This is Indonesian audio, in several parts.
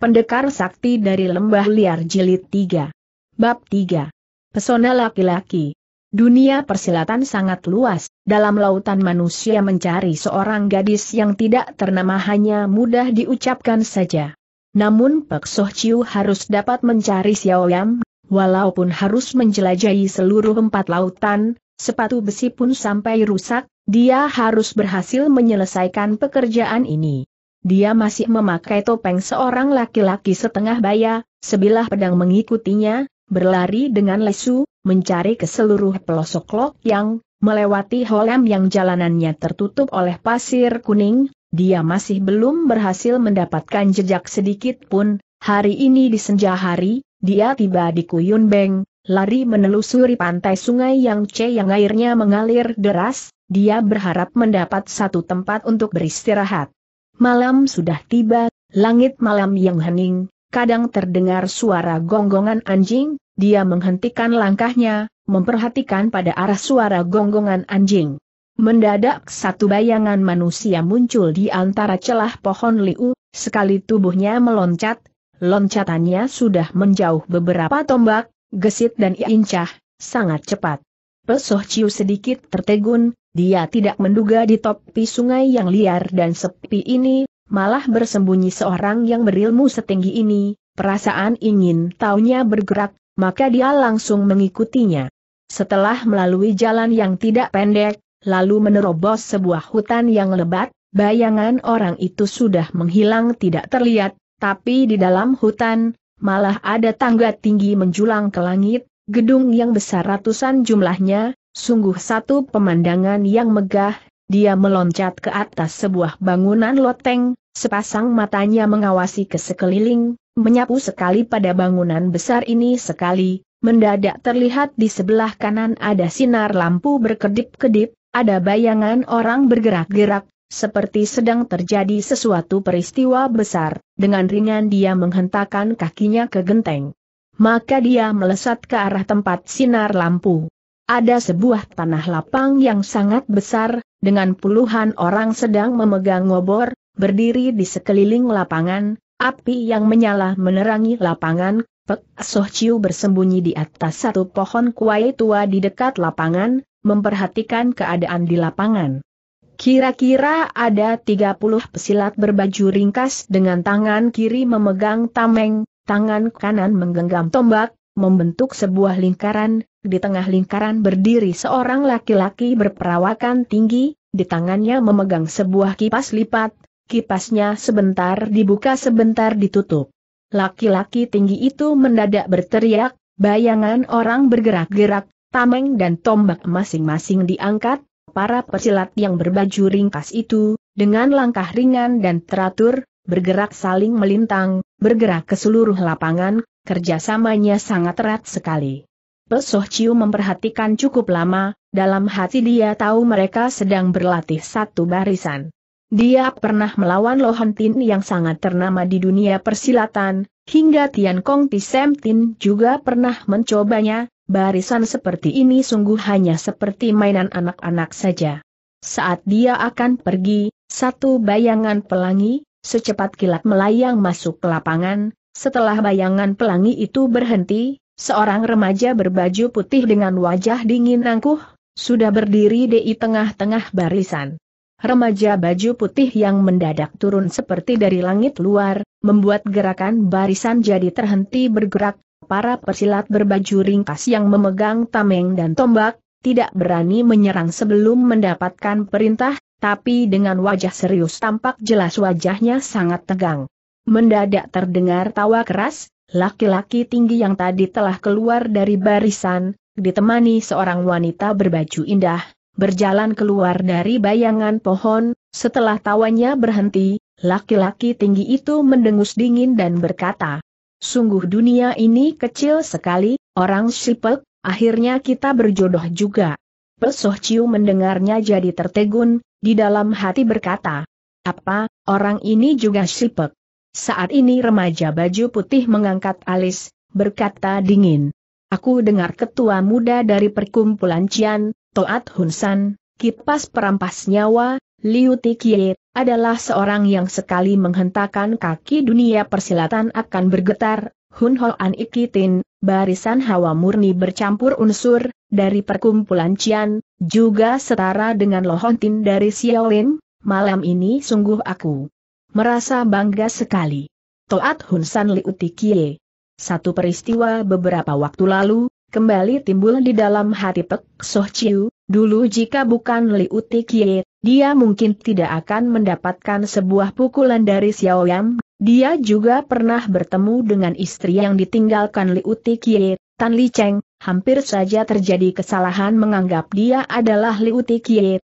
Pendekar Sakti dari Lembah Liar Jilid 3. Bab 3. Pesona Laki-Laki. Dunia persilatan sangat luas, dalam lautan manusia mencari seorang gadis yang tidak ternama hanya mudah diucapkan saja. Namun Pek Soh Chiu harus dapat mencari Xiao Yam, walaupun harus menjelajahi seluruh empat lautan, sepatu besi pun sampai rusak, dia harus berhasil menyelesaikan pekerjaan ini. Dia masih memakai topeng seorang laki-laki setengah baya, sebilah pedang mengikutinya, berlari dengan lesu, mencari ke seluruh pelosok lok yang, melewati holem yang jalanannya tertutup oleh pasir kuning, dia masih belum berhasil mendapatkan jejak sedikit pun, hari ini di senja hari, dia tiba di Kuyun Beng, lari menelusuri pantai sungai yang C yang airnya mengalir deras, dia berharap mendapat satu tempat untuk beristirahat. Malam sudah tiba, langit malam yang hening, kadang terdengar suara gonggongan anjing, dia menghentikan langkahnya, memperhatikan pada arah suara gonggongan anjing. Mendadak satu bayangan manusia muncul di antara celah pohon liu, sekali tubuhnya meloncat, loncatannya sudah menjauh beberapa tombak, gesit dan incah, sangat cepat. Pesoh Ciu sedikit tertegun, dia tidak menduga di topi sungai yang liar dan sepi ini, malah bersembunyi seorang yang berilmu setinggi ini, perasaan ingin taunya bergerak, maka dia langsung mengikutinya. Setelah melalui jalan yang tidak pendek, lalu menerobos sebuah hutan yang lebat, bayangan orang itu sudah menghilang tidak terlihat, tapi di dalam hutan, malah ada tangga tinggi menjulang ke langit, gedung yang besar ratusan jumlahnya, Sungguh satu pemandangan yang megah, dia meloncat ke atas sebuah bangunan loteng, sepasang matanya mengawasi ke sekeliling, menyapu sekali pada bangunan besar ini sekali, mendadak terlihat di sebelah kanan ada sinar lampu berkedip-kedip, ada bayangan orang bergerak-gerak, seperti sedang terjadi sesuatu peristiwa besar, dengan ringan dia menghentakkan kakinya ke genteng. Maka dia melesat ke arah tempat sinar lampu. Ada sebuah tanah lapang yang sangat besar, dengan puluhan orang sedang memegang ngobor, berdiri di sekeliling lapangan, api yang menyala menerangi lapangan, Pek Soh Chiu bersembunyi di atas satu pohon kuai tua di dekat lapangan, memperhatikan keadaan di lapangan. Kira-kira ada 30 pesilat berbaju ringkas dengan tangan kiri memegang tameng, tangan kanan menggenggam tombak, membentuk sebuah lingkaran, di tengah lingkaran berdiri seorang laki-laki berperawakan tinggi, di tangannya memegang sebuah kipas lipat, kipasnya sebentar dibuka sebentar ditutup. Laki-laki tinggi itu mendadak berteriak, bayangan orang bergerak-gerak, tameng dan tombak masing-masing diangkat, para persilat yang berbaju ringkas itu, dengan langkah ringan dan teratur, bergerak saling melintang, bergerak ke seluruh lapangan, kerjasamanya sangat erat sekali. Pesoh Ciu memperhatikan cukup lama, dalam hati dia tahu mereka sedang berlatih satu barisan. Dia pernah melawan Lohan Tin yang sangat ternama di dunia persilatan, hingga Tian Kong Tisem Tin juga pernah mencobanya, barisan seperti ini sungguh hanya seperti mainan anak-anak saja. Saat dia akan pergi, satu bayangan pelangi, secepat kilat melayang masuk ke lapangan, setelah bayangan pelangi itu berhenti, seorang remaja berbaju putih dengan wajah dingin angkuh, sudah berdiri di tengah-tengah barisan. Remaja baju putih yang mendadak turun seperti dari langit luar, membuat gerakan barisan jadi terhenti bergerak, para persilat berbaju ringkas yang memegang tameng dan tombak, tidak berani menyerang sebelum mendapatkan perintah, tapi dengan wajah serius tampak jelas wajahnya sangat tegang. Mendadak terdengar tawa keras, laki-laki tinggi yang tadi telah keluar dari barisan, ditemani seorang wanita berbaju indah, berjalan keluar dari bayangan pohon, setelah tawanya berhenti, laki-laki tinggi itu mendengus dingin dan berkata, Sungguh dunia ini kecil sekali, orang sipek, akhirnya kita berjodoh juga. Pesoh Ciu mendengarnya jadi tertegun, di dalam hati berkata, Apa, orang ini juga sipek? Saat ini remaja baju putih mengangkat alis, berkata dingin. Aku dengar ketua muda dari perkumpulan Cian, Toat Hunsan, kipas perampas nyawa, Liu Tikie, adalah seorang yang sekali menghentakkan kaki dunia persilatan akan bergetar, Hun Hoan Ikitin, barisan hawa murni bercampur unsur, dari perkumpulan Cian, juga setara dengan Lohontin dari Xiaolin, malam ini sungguh aku merasa bangga sekali. Toat Hun San Liuti Satu peristiwa beberapa waktu lalu, kembali timbul di dalam hati Pek Soh Chiu, dulu jika bukan Liuti dia mungkin tidak akan mendapatkan sebuah pukulan dari Xiao Yam. Dia juga pernah bertemu dengan istri yang ditinggalkan Liuti Tan Li Cheng, hampir saja terjadi kesalahan menganggap dia adalah Liuti Kie.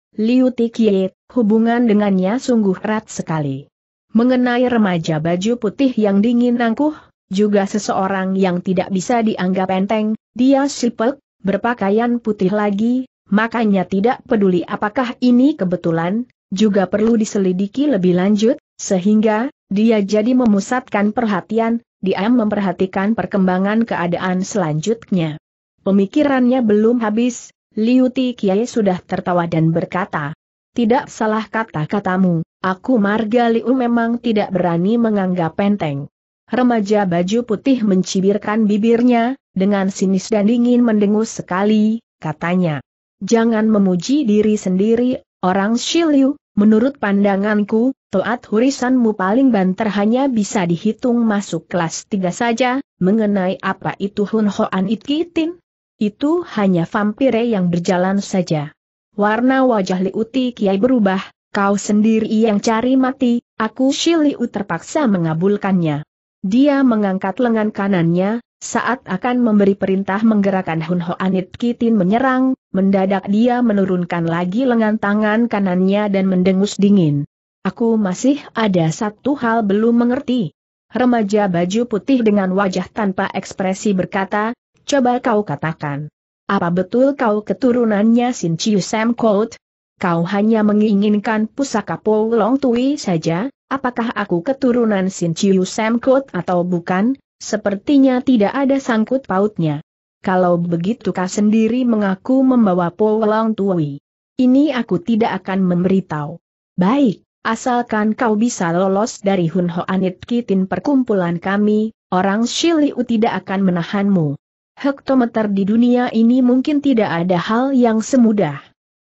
hubungan dengannya sungguh erat sekali. Mengenai remaja baju putih yang dingin angkuh, juga seseorang yang tidak bisa dianggap enteng, dia sipek, berpakaian putih lagi, makanya tidak peduli apakah ini kebetulan, juga perlu diselidiki lebih lanjut, sehingga, dia jadi memusatkan perhatian, dia memperhatikan perkembangan keadaan selanjutnya. Pemikirannya belum habis, Liu Kiai sudah tertawa dan berkata, tidak salah kata-katamu, aku Marga Liu memang tidak berani menganggap penteng. Remaja baju putih mencibirkan bibirnya, dengan sinis dan dingin mendengus sekali, katanya. Jangan memuji diri sendiri, orang Shiliu, menurut pandanganku, toat hurisanmu paling banter hanya bisa dihitung masuk kelas 3 saja, mengenai apa itu Hun Hoan Itkitin? Itu hanya vampire yang berjalan saja. Warna wajah Liuti Kiai berubah, kau sendiri yang cari mati, aku Shiliu terpaksa mengabulkannya. Dia mengangkat lengan kanannya, saat akan memberi perintah menggerakkan Hun Ho Anit Kitin menyerang, mendadak dia menurunkan lagi lengan tangan kanannya dan mendengus dingin. Aku masih ada satu hal belum mengerti. Remaja baju putih dengan wajah tanpa ekspresi berkata, coba kau katakan. Apa betul kau keturunannya Sin Chiu Sam Kout? Kau hanya menginginkan pusaka Po Long Tui saja, apakah aku keturunan Sin Chiu Sam Kout atau bukan? Sepertinya tidak ada sangkut pautnya. Kalau begitu kau sendiri mengaku membawa Po Long Tui. Ini aku tidak akan memberitahu. Baik, asalkan kau bisa lolos dari Hun Ho Anit Kitin perkumpulan kami, orang Shiliu tidak akan menahanmu hektometer di dunia ini mungkin tidak ada hal yang semudah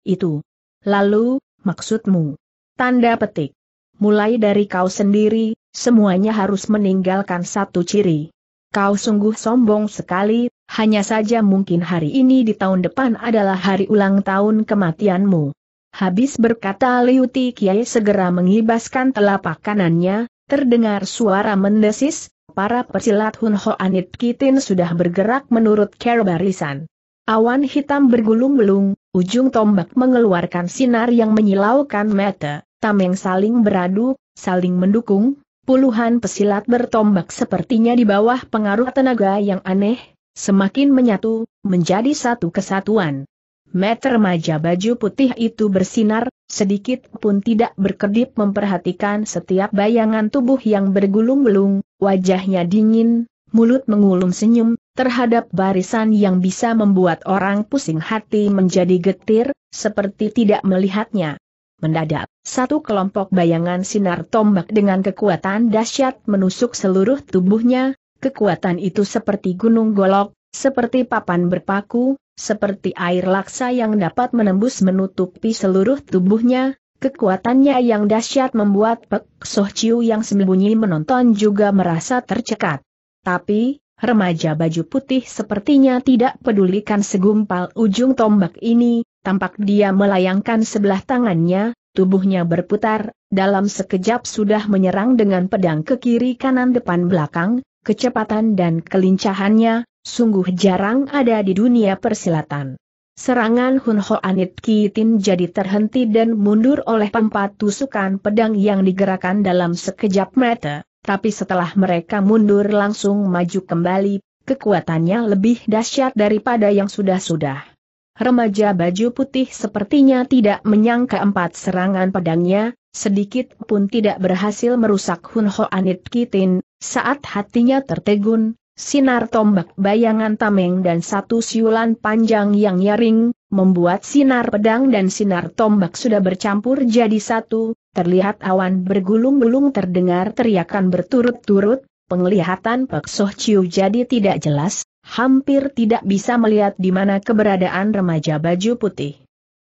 itu. Lalu, maksudmu? Tanda petik. Mulai dari kau sendiri, semuanya harus meninggalkan satu ciri. Kau sungguh sombong sekali, hanya saja mungkin hari ini di tahun depan adalah hari ulang tahun kematianmu. Habis berkata Liuti Kiai segera mengibaskan telapak kanannya, terdengar suara mendesis, para pesilat Hun Ho Anit Kitin sudah bergerak menurut kerbarisan. barisan. Awan hitam bergulung-gulung, ujung tombak mengeluarkan sinar yang menyilaukan mata, tameng saling beradu, saling mendukung, puluhan pesilat bertombak sepertinya di bawah pengaruh tenaga yang aneh, semakin menyatu, menjadi satu kesatuan. Meter remaja baju putih itu bersinar, sedikit pun tidak berkedip memperhatikan setiap bayangan tubuh yang bergulung-gulung, wajahnya dingin, mulut mengulum senyum, terhadap barisan yang bisa membuat orang pusing hati menjadi getir, seperti tidak melihatnya. Mendadak, satu kelompok bayangan sinar tombak dengan kekuatan dahsyat menusuk seluruh tubuhnya, kekuatan itu seperti gunung golok, seperti papan berpaku, seperti air laksa yang dapat menembus menutupi seluruh tubuhnya, kekuatannya yang dahsyat membuat Pek Soh Chiu yang sembunyi menonton juga merasa tercekat. Tapi, remaja baju putih sepertinya tidak pedulikan segumpal ujung tombak ini, tampak dia melayangkan sebelah tangannya, tubuhnya berputar, dalam sekejap sudah menyerang dengan pedang ke kiri kanan depan belakang, kecepatan dan kelincahannya, sungguh jarang ada di dunia persilatan. Serangan Hun Ho Anit Kitin jadi terhenti dan mundur oleh empat tusukan pedang yang digerakkan dalam sekejap mata, tapi setelah mereka mundur langsung maju kembali, kekuatannya lebih dahsyat daripada yang sudah-sudah. Remaja baju putih sepertinya tidak menyangka empat serangan pedangnya, sedikit pun tidak berhasil merusak Hun Ho Anit Kitin, saat hatinya tertegun, Sinar tombak bayangan tameng dan satu siulan panjang yang nyaring, membuat sinar pedang dan sinar tombak sudah bercampur jadi satu, terlihat awan bergulung-gulung terdengar teriakan berturut-turut, penglihatan Pak Soh Chiu jadi tidak jelas, hampir tidak bisa melihat di mana keberadaan remaja baju putih.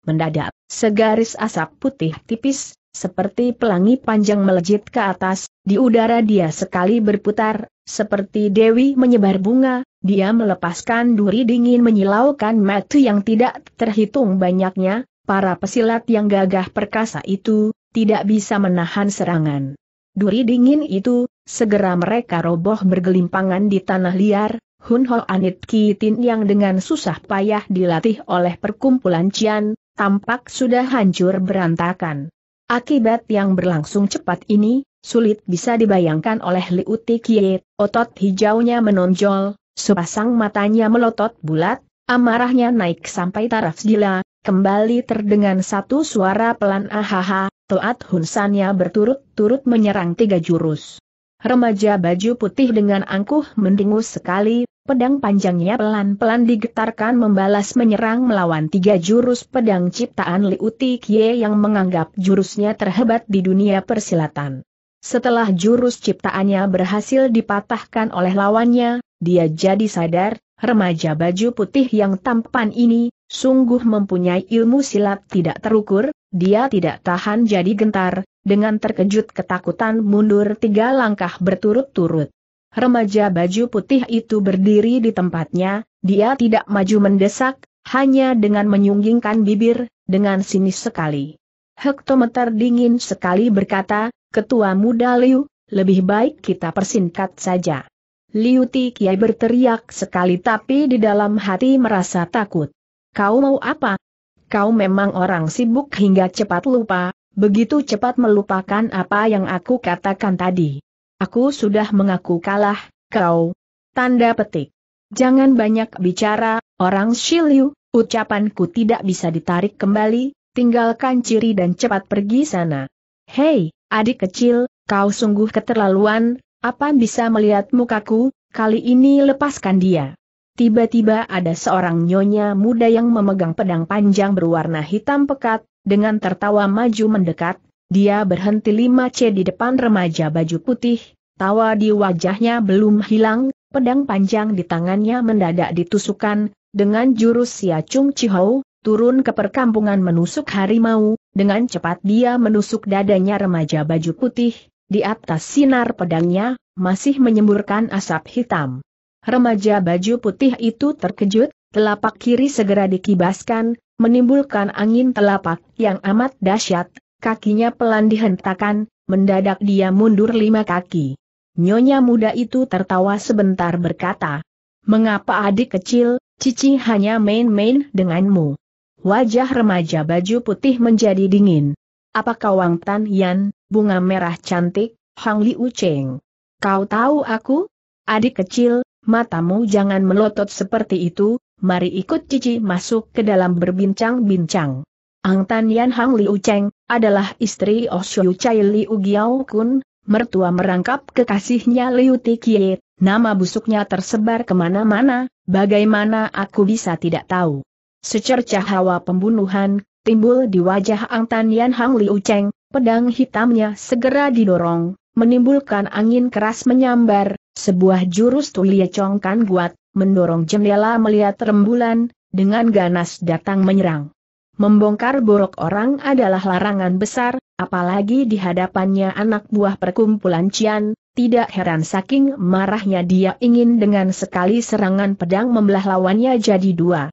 Mendadak, segaris asap putih tipis, seperti pelangi panjang melejit ke atas, di udara dia sekali berputar, seperti Dewi menyebar bunga, dia melepaskan duri dingin menyilaukan mati yang tidak terhitung banyaknya, para pesilat yang gagah perkasa itu, tidak bisa menahan serangan. Duri dingin itu, segera mereka roboh bergelimpangan di tanah liar, Hun Ho Anit Kitin yang dengan susah payah dilatih oleh perkumpulan Cian, tampak sudah hancur berantakan. Akibat yang berlangsung cepat ini, Sulit bisa dibayangkan oleh Liu Tikie, otot hijaunya menonjol, sepasang matanya melotot bulat, amarahnya naik sampai taraf gila, kembali terdengar satu suara pelan ahaha, Toat Hunsannya berturut-turut menyerang tiga jurus. Remaja baju putih dengan angkuh mendengus sekali, pedang panjangnya pelan-pelan digetarkan membalas menyerang melawan tiga jurus pedang ciptaan Liu Tikie yang menganggap jurusnya terhebat di dunia persilatan. Setelah jurus ciptaannya berhasil dipatahkan oleh lawannya, dia jadi sadar, remaja baju putih yang tampan ini, sungguh mempunyai ilmu silat tidak terukur, dia tidak tahan jadi gentar, dengan terkejut ketakutan mundur tiga langkah berturut-turut. Remaja baju putih itu berdiri di tempatnya, dia tidak maju mendesak, hanya dengan menyunggingkan bibir, dengan sinis sekali. Hektometer dingin sekali berkata, Ketua muda Liu, lebih baik kita persingkat saja. Liu Tikiai berteriak sekali tapi di dalam hati merasa takut. Kau mau apa? Kau memang orang sibuk hingga cepat lupa, begitu cepat melupakan apa yang aku katakan tadi. Aku sudah mengaku kalah, kau. Tanda petik. Jangan banyak bicara, orang Shiliu, ucapanku tidak bisa ditarik kembali, tinggalkan ciri dan cepat pergi sana. Hei, Adik kecil, kau sungguh keterlaluan, apa bisa melihat mukaku, kali ini lepaskan dia. Tiba-tiba ada seorang nyonya muda yang memegang pedang panjang berwarna hitam pekat, dengan tertawa maju mendekat, dia berhenti lima c di depan remaja baju putih, tawa di wajahnya belum hilang, pedang panjang di tangannya mendadak ditusukan, dengan jurus Siacung Cihou, turun ke perkampungan menusuk harimau, dengan cepat dia menusuk dadanya remaja baju putih, di atas sinar pedangnya, masih menyemburkan asap hitam. Remaja baju putih itu terkejut, telapak kiri segera dikibaskan, menimbulkan angin telapak yang amat dahsyat, kakinya pelan dihentakkan, mendadak dia mundur lima kaki. Nyonya muda itu tertawa sebentar berkata, Mengapa adik kecil, Cici hanya main-main denganmu? Wajah remaja baju putih menjadi dingin. Apakah Wang Tan Yan, bunga merah cantik, Hang U Cheng? Kau tahu aku? Adik kecil, matamu jangan melotot seperti itu, mari ikut Cici masuk ke dalam berbincang-bincang. Ang Tan Yan Hang U Cheng adalah istri Oshu oh Chai Liu Giao Kun, mertua merangkap kekasihnya Liu Tikie, nama busuknya tersebar kemana-mana, bagaimana aku bisa tidak tahu. Secercah hawa pembunuhan, timbul di wajah Ang Tan Yan Hang Liu Cheng, pedang hitamnya segera didorong, menimbulkan angin keras menyambar, sebuah jurus tulia congkan guat, mendorong jendela melihat rembulan, dengan ganas datang menyerang. Membongkar borok orang adalah larangan besar, apalagi di hadapannya anak buah perkumpulan Cian, tidak heran saking marahnya dia ingin dengan sekali serangan pedang membelah lawannya jadi dua.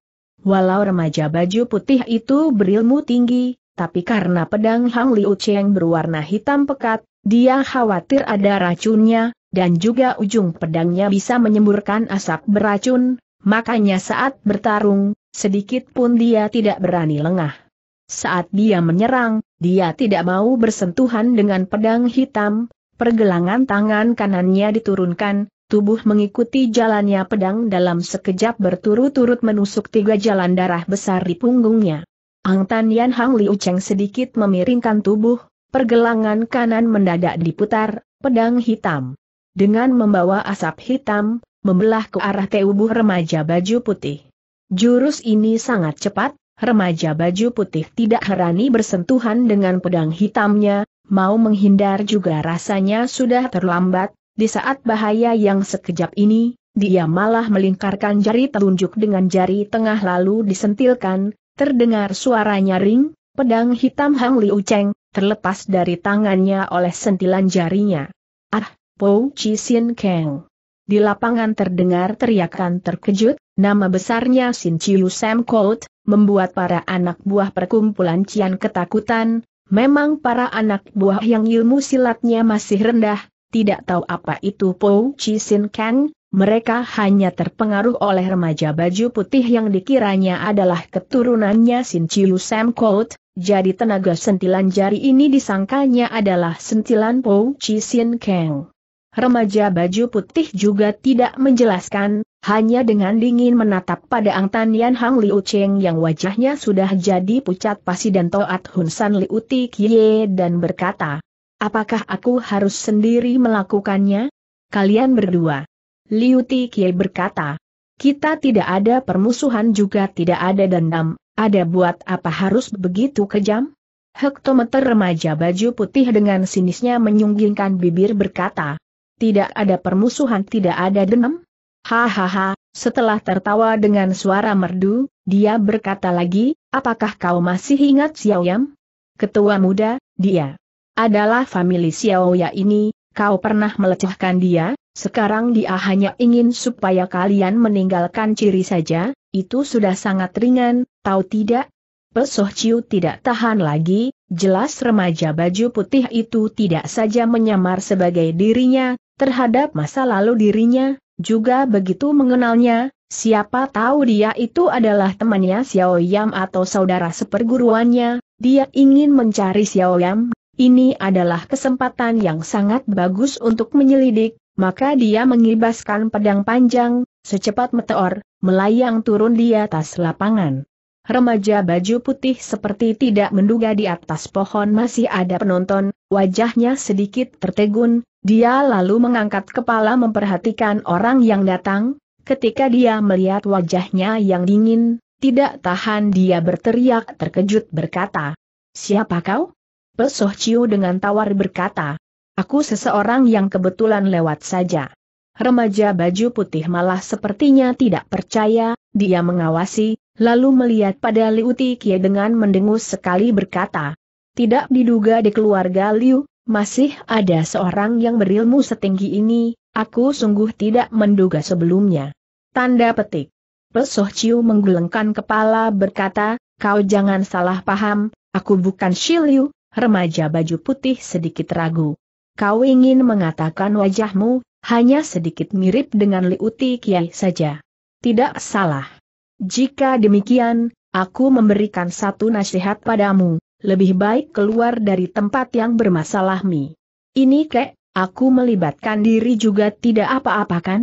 Walau remaja baju putih itu berilmu tinggi, tapi karena pedang Hang Liu Cheng berwarna hitam pekat, dia khawatir ada racunnya, dan juga ujung pedangnya bisa menyemburkan asap beracun, makanya saat bertarung, sedikit pun dia tidak berani lengah. Saat dia menyerang, dia tidak mau bersentuhan dengan pedang hitam, pergelangan tangan kanannya diturunkan, tubuh mengikuti jalannya pedang dalam sekejap berturut-turut menusuk tiga jalan darah besar di punggungnya. Ang Tan Yan Hang Liu Cheng sedikit memiringkan tubuh, pergelangan kanan mendadak diputar, pedang hitam. Dengan membawa asap hitam, membelah ke arah tubuh remaja baju putih. Jurus ini sangat cepat, remaja baju putih tidak herani bersentuhan dengan pedang hitamnya, mau menghindar juga rasanya sudah terlambat, di saat bahaya yang sekejap ini, dia malah melingkarkan jari telunjuk dengan jari tengah lalu disentilkan, terdengar suara nyaring, pedang hitam Hang Liu Cheng, terlepas dari tangannya oleh sentilan jarinya. Ah, Po Chi Sin Kang. Di lapangan terdengar teriakan terkejut, nama besarnya Sin Chiu Sam Colt, membuat para anak buah perkumpulan Cian ketakutan, memang para anak buah yang ilmu silatnya masih rendah, tidak tahu apa itu Po Chi Sin Kang, mereka hanya terpengaruh oleh remaja baju putih yang dikiranya adalah keturunannya Sin Chiu Sam Kout, jadi tenaga sentilan jari ini disangkanya adalah sentilan Po Chi Sin Kang. Remaja baju putih juga tidak menjelaskan, hanya dengan dingin menatap pada Ang Yan Hang Liu Cheng yang wajahnya sudah jadi pucat pasi dan Toat Hun San Liu Ti Kie dan berkata, Apakah aku harus sendiri melakukannya? Kalian berdua. Liu Tikie berkata, kita tidak ada permusuhan juga tidak ada dendam, ada buat apa harus begitu kejam? Hektometer remaja baju putih dengan sinisnya menyunggingkan bibir berkata, tidak ada permusuhan tidak ada dendam? Hahaha, setelah tertawa dengan suara merdu, dia berkata lagi, apakah kau masih ingat Xiao Yam? Ketua muda, dia adalah famili Xiao Xiaoya ini, kau pernah melecehkan dia, sekarang dia hanya ingin supaya kalian meninggalkan ciri saja, itu sudah sangat ringan, tahu tidak? Pesoh Ciu tidak tahan lagi, jelas remaja baju putih itu tidak saja menyamar sebagai dirinya, terhadap masa lalu dirinya, juga begitu mengenalnya, siapa tahu dia itu adalah temannya Xiao Yam atau saudara seperguruannya, dia ingin mencari Xiao Yam ini adalah kesempatan yang sangat bagus untuk menyelidik, maka dia mengibaskan pedang panjang, secepat meteor, melayang turun di atas lapangan. Remaja baju putih seperti tidak menduga di atas pohon masih ada penonton, wajahnya sedikit tertegun, dia lalu mengangkat kepala memperhatikan orang yang datang, ketika dia melihat wajahnya yang dingin, tidak tahan dia berteriak terkejut berkata, Siapa kau? Pesoh Ciu dengan tawar berkata, Aku seseorang yang kebetulan lewat saja. Remaja baju putih malah sepertinya tidak percaya, dia mengawasi, lalu melihat pada Liu Tikie dengan mendengus sekali berkata, Tidak diduga di keluarga Liu, masih ada seorang yang berilmu setinggi ini, aku sungguh tidak menduga sebelumnya. Tanda petik. Pesoh Ciu menggelengkan kepala berkata, Kau jangan salah paham, aku bukan Shi Liu, remaja baju putih sedikit ragu. Kau ingin mengatakan wajahmu, hanya sedikit mirip dengan Liuti Kiai saja. Tidak salah. Jika demikian, aku memberikan satu nasihat padamu, lebih baik keluar dari tempat yang bermasalah Mi. Ini kek, aku melibatkan diri juga tidak apa-apa kan?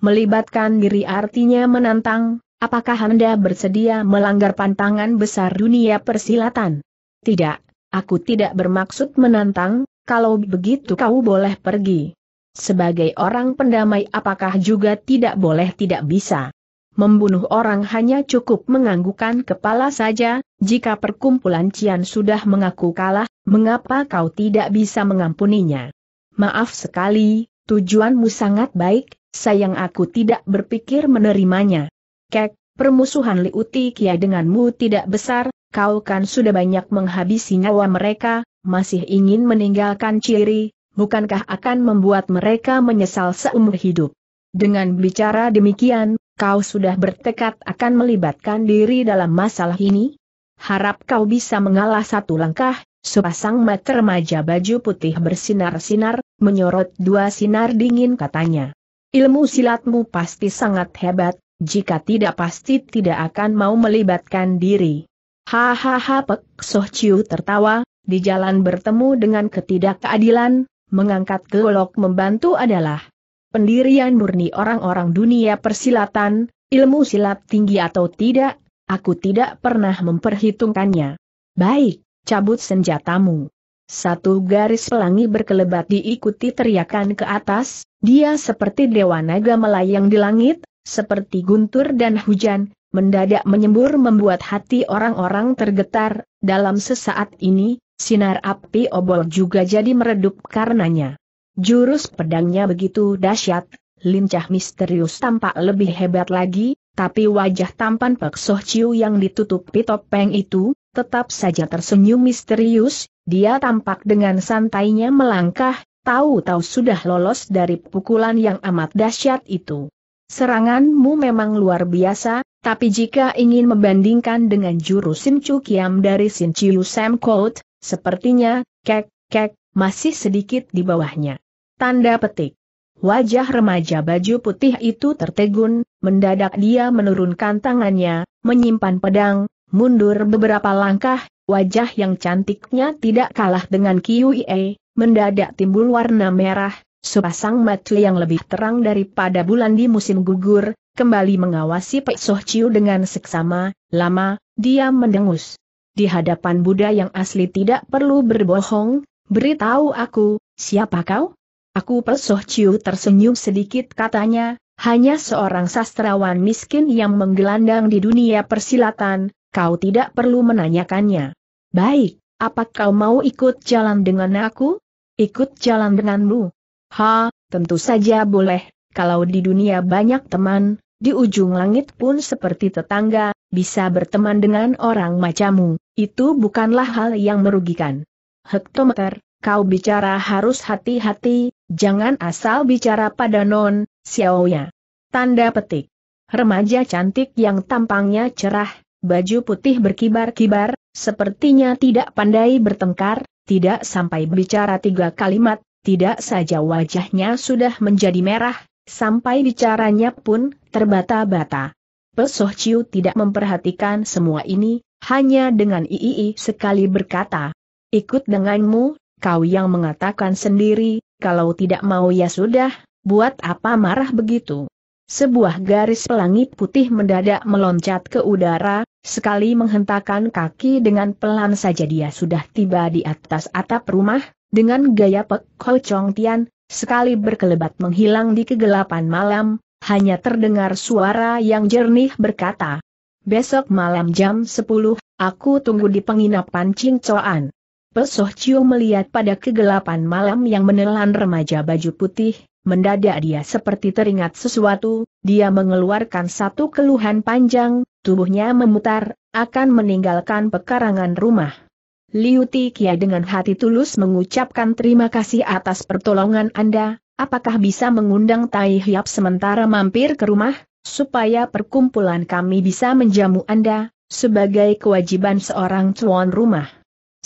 Melibatkan diri artinya menantang, apakah Anda bersedia melanggar pantangan besar dunia persilatan? Tidak, Aku tidak bermaksud menantang, kalau begitu kau boleh pergi. Sebagai orang pendamai apakah juga tidak boleh tidak bisa? Membunuh orang hanya cukup menganggukkan kepala saja, jika perkumpulan Cian sudah mengaku kalah, mengapa kau tidak bisa mengampuninya? Maaf sekali, tujuanmu sangat baik, sayang aku tidak berpikir menerimanya. Kek, permusuhan Liuti Kia denganmu tidak besar, kau kan sudah banyak menghabisi nyawa mereka, masih ingin meninggalkan ciri, bukankah akan membuat mereka menyesal seumur hidup? Dengan bicara demikian, kau sudah bertekad akan melibatkan diri dalam masalah ini? Harap kau bisa mengalah satu langkah, sepasang mata remaja baju putih bersinar-sinar, menyorot dua sinar dingin katanya. Ilmu silatmu pasti sangat hebat, jika tidak pasti tidak akan mau melibatkan diri. Hahaha Pek Soh Chiu tertawa, di jalan bertemu dengan ketidakadilan, mengangkat golok membantu adalah pendirian murni orang-orang dunia persilatan, ilmu silat tinggi atau tidak, aku tidak pernah memperhitungkannya. Baik, cabut senjatamu. Satu garis pelangi berkelebat diikuti teriakan ke atas, dia seperti dewa naga melayang di langit, seperti guntur dan hujan, mendadak menyembur membuat hati orang-orang tergetar, dalam sesaat ini, sinar api obol juga jadi meredup karenanya. Jurus pedangnya begitu dahsyat, lincah misterius tampak lebih hebat lagi, tapi wajah tampan Pek Soh Chiu yang ditutupi topeng itu, tetap saja tersenyum misterius, dia tampak dengan santainya melangkah, tahu-tahu sudah lolos dari pukulan yang amat dahsyat itu. Seranganmu memang luar biasa, tapi jika ingin membandingkan dengan juru Sim Chu Kiam dari Sin Chiu Sam Kot, sepertinya, kek, kek, masih sedikit di bawahnya. Tanda petik. Wajah remaja baju putih itu tertegun, mendadak dia menurunkan tangannya, menyimpan pedang, mundur beberapa langkah, wajah yang cantiknya tidak kalah dengan Kiu Ie, mendadak timbul warna merah, sepasang mata yang lebih terang daripada bulan di musim gugur, kembali mengawasi Pek Soh Chiu dengan seksama, lama, dia mendengus. Di hadapan Buddha yang asli tidak perlu berbohong, beritahu aku, siapa kau? Aku Pek Soh Chiu tersenyum sedikit katanya, hanya seorang sastrawan miskin yang menggelandang di dunia persilatan, kau tidak perlu menanyakannya. Baik, apa kau mau ikut jalan dengan aku? Ikut jalan denganmu. Ha, tentu saja boleh, kalau di dunia banyak teman, di ujung langit pun seperti tetangga, bisa berteman dengan orang macammu, itu bukanlah hal yang merugikan. Hektometer, kau bicara harus hati-hati, jangan asal bicara pada non, Xiaoya. Tanda petik. Remaja cantik yang tampangnya cerah, baju putih berkibar-kibar, sepertinya tidak pandai bertengkar, tidak sampai bicara tiga kalimat, tidak saja wajahnya sudah menjadi merah, sampai bicaranya pun terbata-bata. Pesoh Ciu tidak memperhatikan semua ini, hanya dengan iii sekali berkata, ikut denganmu, kau yang mengatakan sendiri, kalau tidak mau ya sudah, buat apa marah begitu. Sebuah garis pelangi putih mendadak meloncat ke udara, sekali menghentakkan kaki dengan pelan saja dia sudah tiba di atas atap rumah, dengan gaya Pek Ho Tian, sekali berkelebat menghilang di kegelapan malam, hanya terdengar suara yang jernih berkata, Besok malam jam 10, aku tunggu di penginapan Cincoan. Pesoh Chiu melihat pada kegelapan malam yang menelan remaja baju putih, mendadak dia seperti teringat sesuatu, dia mengeluarkan satu keluhan panjang, tubuhnya memutar, akan meninggalkan pekarangan rumah. Liu Tikia dengan hati tulus mengucapkan terima kasih atas pertolongan Anda, apakah bisa mengundang Tai Hiap sementara mampir ke rumah, supaya perkumpulan kami bisa menjamu Anda, sebagai kewajiban seorang tuan rumah.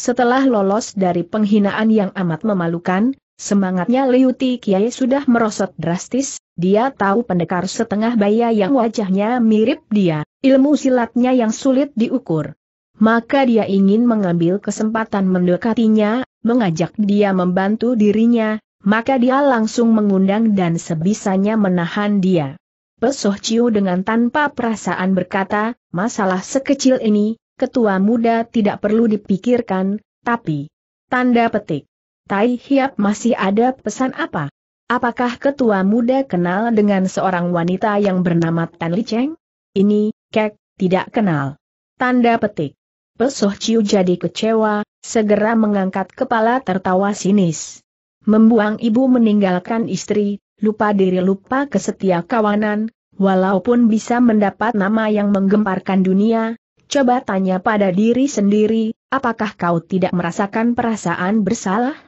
Setelah lolos dari penghinaan yang amat memalukan, semangatnya Liu Kiai sudah merosot drastis, dia tahu pendekar setengah baya yang wajahnya mirip dia, ilmu silatnya yang sulit diukur maka dia ingin mengambil kesempatan mendekatinya, mengajak dia membantu dirinya, maka dia langsung mengundang dan sebisanya menahan dia. Pesoh Ciu dengan tanpa perasaan berkata, masalah sekecil ini, ketua muda tidak perlu dipikirkan, tapi... Tanda petik. Tai Hiap masih ada pesan apa? Apakah ketua muda kenal dengan seorang wanita yang bernama Tan Li Cheng? Ini, Kek, tidak kenal. Tanda petik. Pesoh Ciu jadi kecewa, segera mengangkat kepala tertawa sinis. Membuang ibu meninggalkan istri, lupa diri lupa kesetia kawanan, walaupun bisa mendapat nama yang menggemparkan dunia, coba tanya pada diri sendiri, apakah kau tidak merasakan perasaan bersalah?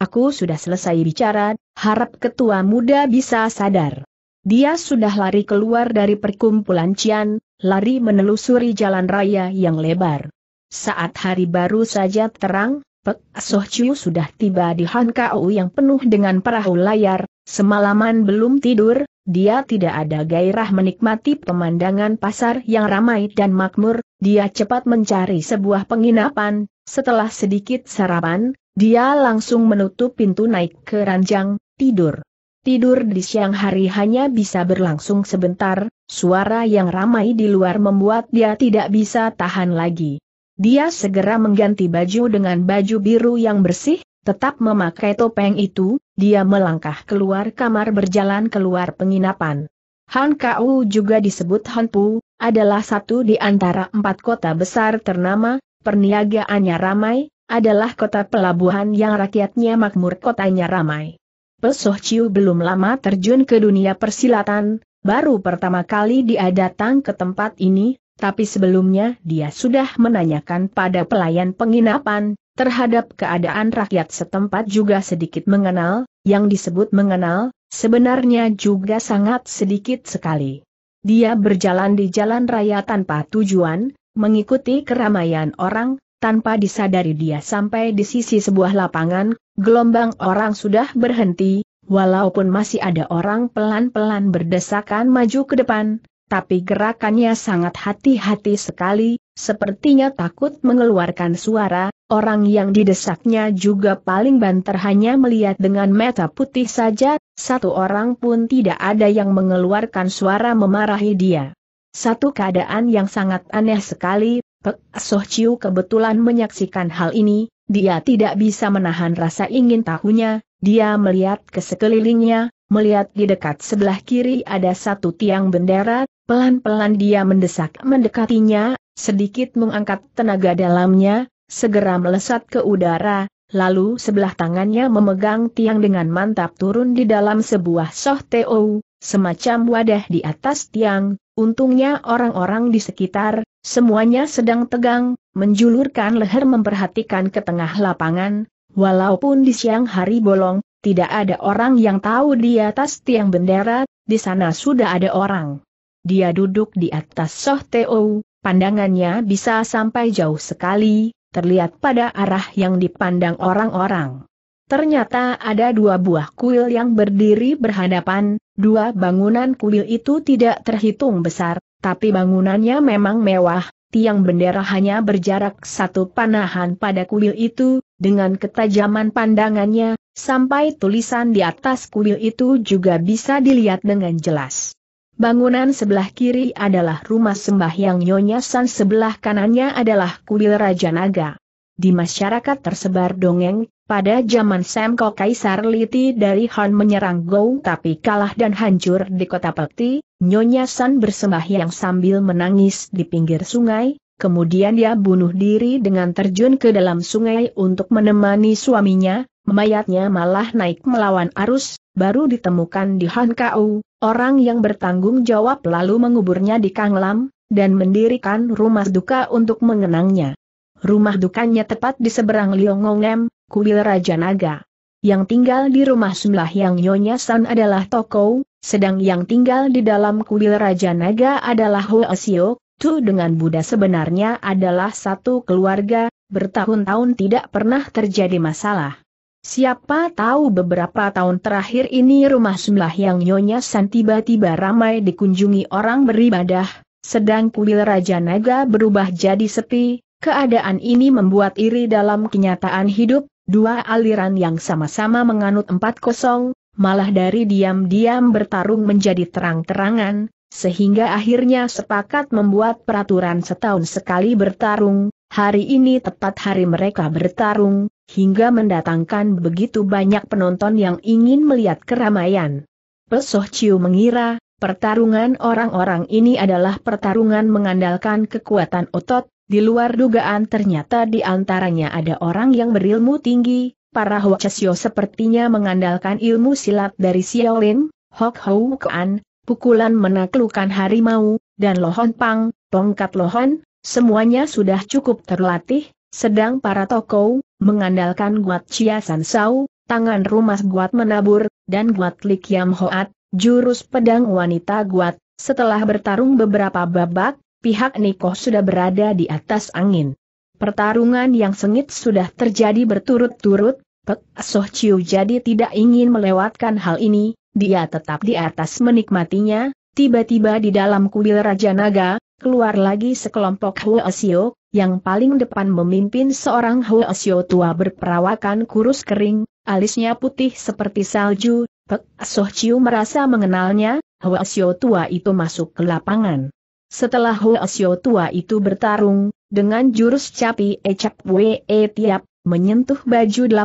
Aku sudah selesai bicara, harap ketua muda bisa sadar. Dia sudah lari keluar dari perkumpulan Cian, lari menelusuri jalan raya yang lebar saat hari baru saja terang, Pek Soh Chiu sudah tiba di Kau yang penuh dengan perahu layar, semalaman belum tidur, dia tidak ada gairah menikmati pemandangan pasar yang ramai dan makmur, dia cepat mencari sebuah penginapan, setelah sedikit sarapan, dia langsung menutup pintu naik ke ranjang, tidur. Tidur di siang hari hanya bisa berlangsung sebentar, suara yang ramai di luar membuat dia tidak bisa tahan lagi. Dia segera mengganti baju dengan baju biru yang bersih, tetap memakai topeng itu, dia melangkah keluar kamar berjalan keluar penginapan. Han Kau juga disebut Pu, adalah satu di antara empat kota besar ternama, perniagaannya ramai, adalah kota pelabuhan yang rakyatnya makmur kotanya ramai. Pesoh Ciu belum lama terjun ke dunia persilatan, baru pertama kali dia datang ke tempat ini, tapi sebelumnya dia sudah menanyakan pada pelayan penginapan, terhadap keadaan rakyat setempat juga sedikit mengenal, yang disebut mengenal, sebenarnya juga sangat sedikit sekali. Dia berjalan di jalan raya tanpa tujuan, mengikuti keramaian orang, tanpa disadari dia sampai di sisi sebuah lapangan, gelombang orang sudah berhenti, walaupun masih ada orang pelan-pelan berdesakan maju ke depan, tapi gerakannya sangat hati-hati sekali, sepertinya takut mengeluarkan suara, orang yang didesaknya juga paling banter hanya melihat dengan mata putih saja, satu orang pun tidak ada yang mengeluarkan suara memarahi dia. Satu keadaan yang sangat aneh sekali, Pek Soh Chiu kebetulan menyaksikan hal ini, dia tidak bisa menahan rasa ingin tahunya, dia melihat ke sekelilingnya, Melihat di dekat sebelah kiri ada satu tiang bendera, pelan-pelan dia mendesak mendekatinya, sedikit mengangkat tenaga dalamnya, segera melesat ke udara, lalu sebelah tangannya memegang tiang dengan mantap turun di dalam sebuah soh teo, semacam wadah di atas tiang, untungnya orang-orang di sekitar, semuanya sedang tegang, menjulurkan leher memperhatikan ke tengah lapangan, walaupun di siang hari bolong, tidak ada orang yang tahu di atas tiang bendera, di sana sudah ada orang. Dia duduk di atas Soh Teo, pandangannya bisa sampai jauh sekali, terlihat pada arah yang dipandang orang-orang. Ternyata ada dua buah kuil yang berdiri berhadapan, dua bangunan kuil itu tidak terhitung besar, tapi bangunannya memang mewah, tiang bendera hanya berjarak satu panahan pada kuil itu, dengan ketajaman pandangannya, sampai tulisan di atas kuil itu juga bisa dilihat dengan jelas. Bangunan sebelah kiri adalah rumah sembahyang Nyonya San sebelah kanannya adalah kuil Raja Naga. Di masyarakat tersebar dongeng, pada zaman Semko Kaisar Liti dari Han menyerang Gou tapi kalah dan hancur di kota Pekti, Nyonya San bersembahyang sambil menangis di pinggir sungai, kemudian dia bunuh diri dengan terjun ke dalam sungai untuk menemani suaminya, Mayatnya malah naik melawan arus, baru ditemukan di Han Kau, orang yang bertanggung jawab lalu menguburnya di Kang Lam, dan mendirikan rumah duka untuk mengenangnya. Rumah dukanya tepat di seberang Liongongem, kuil Raja Naga. Yang tinggal di rumah sebelah yang Nyonya San adalah Toko, sedang yang tinggal di dalam kuil Raja Naga adalah Asio. Tu dengan Buddha sebenarnya adalah satu keluarga, bertahun-tahun tidak pernah terjadi masalah. Siapa tahu beberapa tahun terakhir ini rumah sebelah yang Nyonya San tiba-tiba ramai dikunjungi orang beribadah, sedang kuil Raja Naga berubah jadi sepi, keadaan ini membuat iri dalam kenyataan hidup, dua aliran yang sama-sama menganut empat kosong, malah dari diam-diam bertarung menjadi terang-terangan, sehingga akhirnya sepakat membuat peraturan setahun sekali bertarung, hari ini tepat hari mereka bertarung, hingga mendatangkan begitu banyak penonton yang ingin melihat keramaian. Pesoh Ciu mengira, pertarungan orang-orang ini adalah pertarungan mengandalkan kekuatan otot, di luar dugaan ternyata di antaranya ada orang yang berilmu tinggi, para Huacesio sepertinya mengandalkan ilmu silat dari Xiaolin, Hok Hou Kuan, pukulan menaklukkan harimau, dan lohon pang, tongkat lohon, semuanya sudah cukup terlatih, sedang para tokoh, mengandalkan Guat Chia San Sau, tangan rumah Guat Menabur, dan Guat likiam Hoat, jurus pedang wanita Guat, setelah bertarung beberapa babak, pihak Niko sudah berada di atas angin. Pertarungan yang sengit sudah terjadi berturut-turut, Pek Soh Chiu jadi tidak ingin melewatkan hal ini, dia tetap di atas menikmatinya, tiba-tiba di dalam kuil Raja Naga, keluar lagi sekelompok Huosio, yang paling depan memimpin seorang Huosio tua berperawakan kurus kering, alisnya putih seperti salju, Pek Soh Chiu merasa mengenalnya, Huosio tua itu masuk ke lapangan. Setelah Huosio tua itu bertarung, dengan jurus capi ecap we tiap, menyentuh baju 18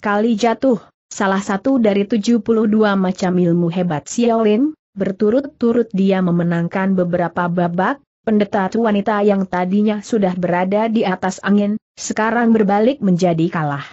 kali jatuh, salah satu dari 72 macam ilmu hebat Xiaolin, berturut-turut dia memenangkan beberapa babak, Pendeta wanita yang tadinya sudah berada di atas angin, sekarang berbalik menjadi kalah.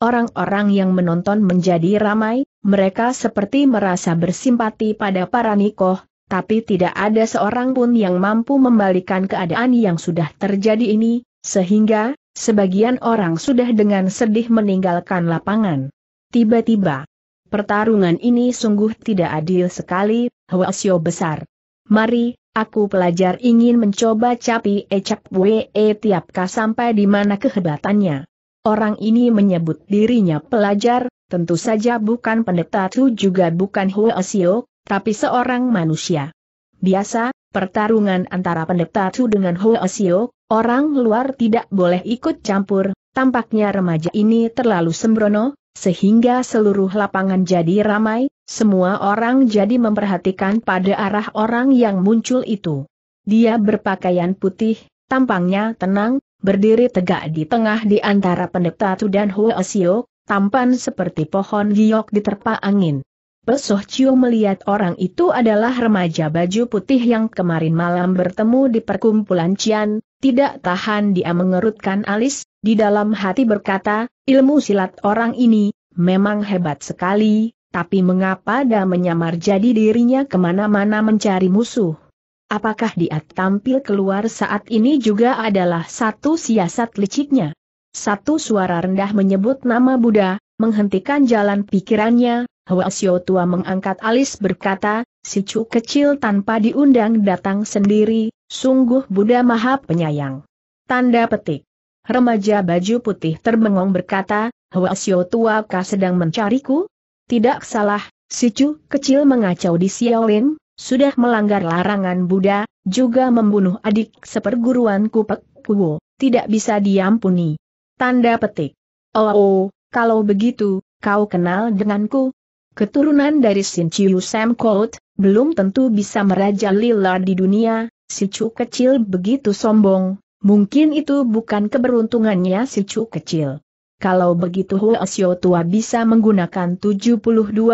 Orang-orang yang menonton menjadi ramai, mereka seperti merasa bersimpati pada para nikoh, tapi tidak ada seorang pun yang mampu membalikan keadaan yang sudah terjadi ini, sehingga, sebagian orang sudah dengan sedih meninggalkan lapangan. Tiba-tiba, pertarungan ini sungguh tidak adil sekali, Hwasyo besar. Mari, Aku pelajar ingin mencoba capi ecap wee e kah sampai di mana kehebatannya. Orang ini menyebut dirinya pelajar, tentu saja bukan pendeta tu juga bukan asio, tapi seorang manusia. Biasa, pertarungan antara pendeta tu dengan asio, orang luar tidak boleh ikut campur, tampaknya remaja ini terlalu sembrono, sehingga seluruh lapangan jadi ramai, semua orang jadi memperhatikan pada arah orang yang muncul itu. Dia berpakaian putih, tampangnya tenang, berdiri tegak di tengah di antara pendeta Tu dan Asio, tampan seperti pohon giok diterpa angin. Pesoh Chiu melihat orang itu adalah remaja baju putih yang kemarin malam bertemu di perkumpulan Cian, tidak tahan dia mengerutkan alis, di dalam hati berkata, ilmu silat orang ini, memang hebat sekali, tapi mengapa dia menyamar jadi dirinya kemana-mana mencari musuh? Apakah dia tampil keluar saat ini juga adalah satu siasat liciknya? Satu suara rendah menyebut nama Buddha, menghentikan jalan pikirannya, Hwa Sio tua mengangkat alis berkata, si cu kecil tanpa diundang datang sendiri, sungguh Buddha maha penyayang. Tanda petik. Remaja baju putih terbengong berkata, Hwa Sio tua kah sedang mencariku? Tidak salah, si Chu kecil mengacau di Xiaolin, sudah melanggar larangan Buddha, juga membunuh adik seperguruan Kupek Kuo, tidak bisa diampuni. Tanda petik. Oh, oh kalau begitu, kau kenal denganku? Keturunan dari Sin Chiu Sam Kout, belum tentu bisa meraja lila di dunia, si Chu kecil begitu sombong, mungkin itu bukan keberuntungannya si Chu kecil. Kalau begitu Hua Xiao Tua bisa menggunakan 72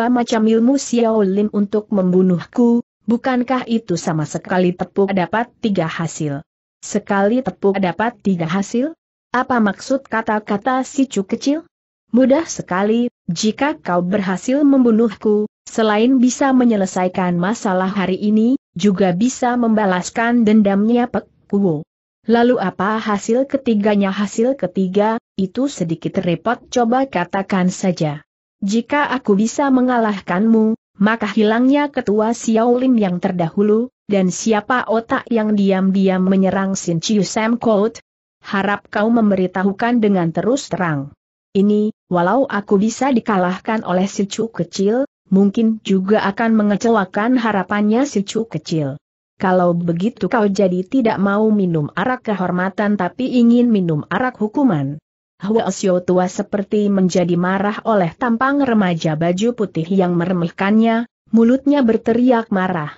macam ilmu Xiao Lin untuk membunuhku, bukankah itu sama sekali tepuk dapat tiga hasil? Sekali tepuk dapat tiga hasil? Apa maksud kata-kata si cu kecil? Mudah sekali, jika kau berhasil membunuhku, selain bisa menyelesaikan masalah hari ini, juga bisa membalaskan dendamnya Pek Kuo. Lalu apa hasil ketiganya? Hasil ketiga, itu sedikit repot coba katakan saja. Jika aku bisa mengalahkanmu, maka hilangnya ketua Xiaolin yang terdahulu, dan siapa otak yang diam-diam menyerang Sin Chiu Sam Kout? Harap kau memberitahukan dengan terus terang. Ini, walau aku bisa dikalahkan oleh si Cucu kecil, mungkin juga akan mengecewakan harapannya si Cucu kecil. Kalau begitu kau jadi tidak mau minum arak kehormatan tapi ingin minum arak hukuman. Hua Xiu tua seperti menjadi marah oleh tampang remaja baju putih yang meremehkannya, mulutnya berteriak marah.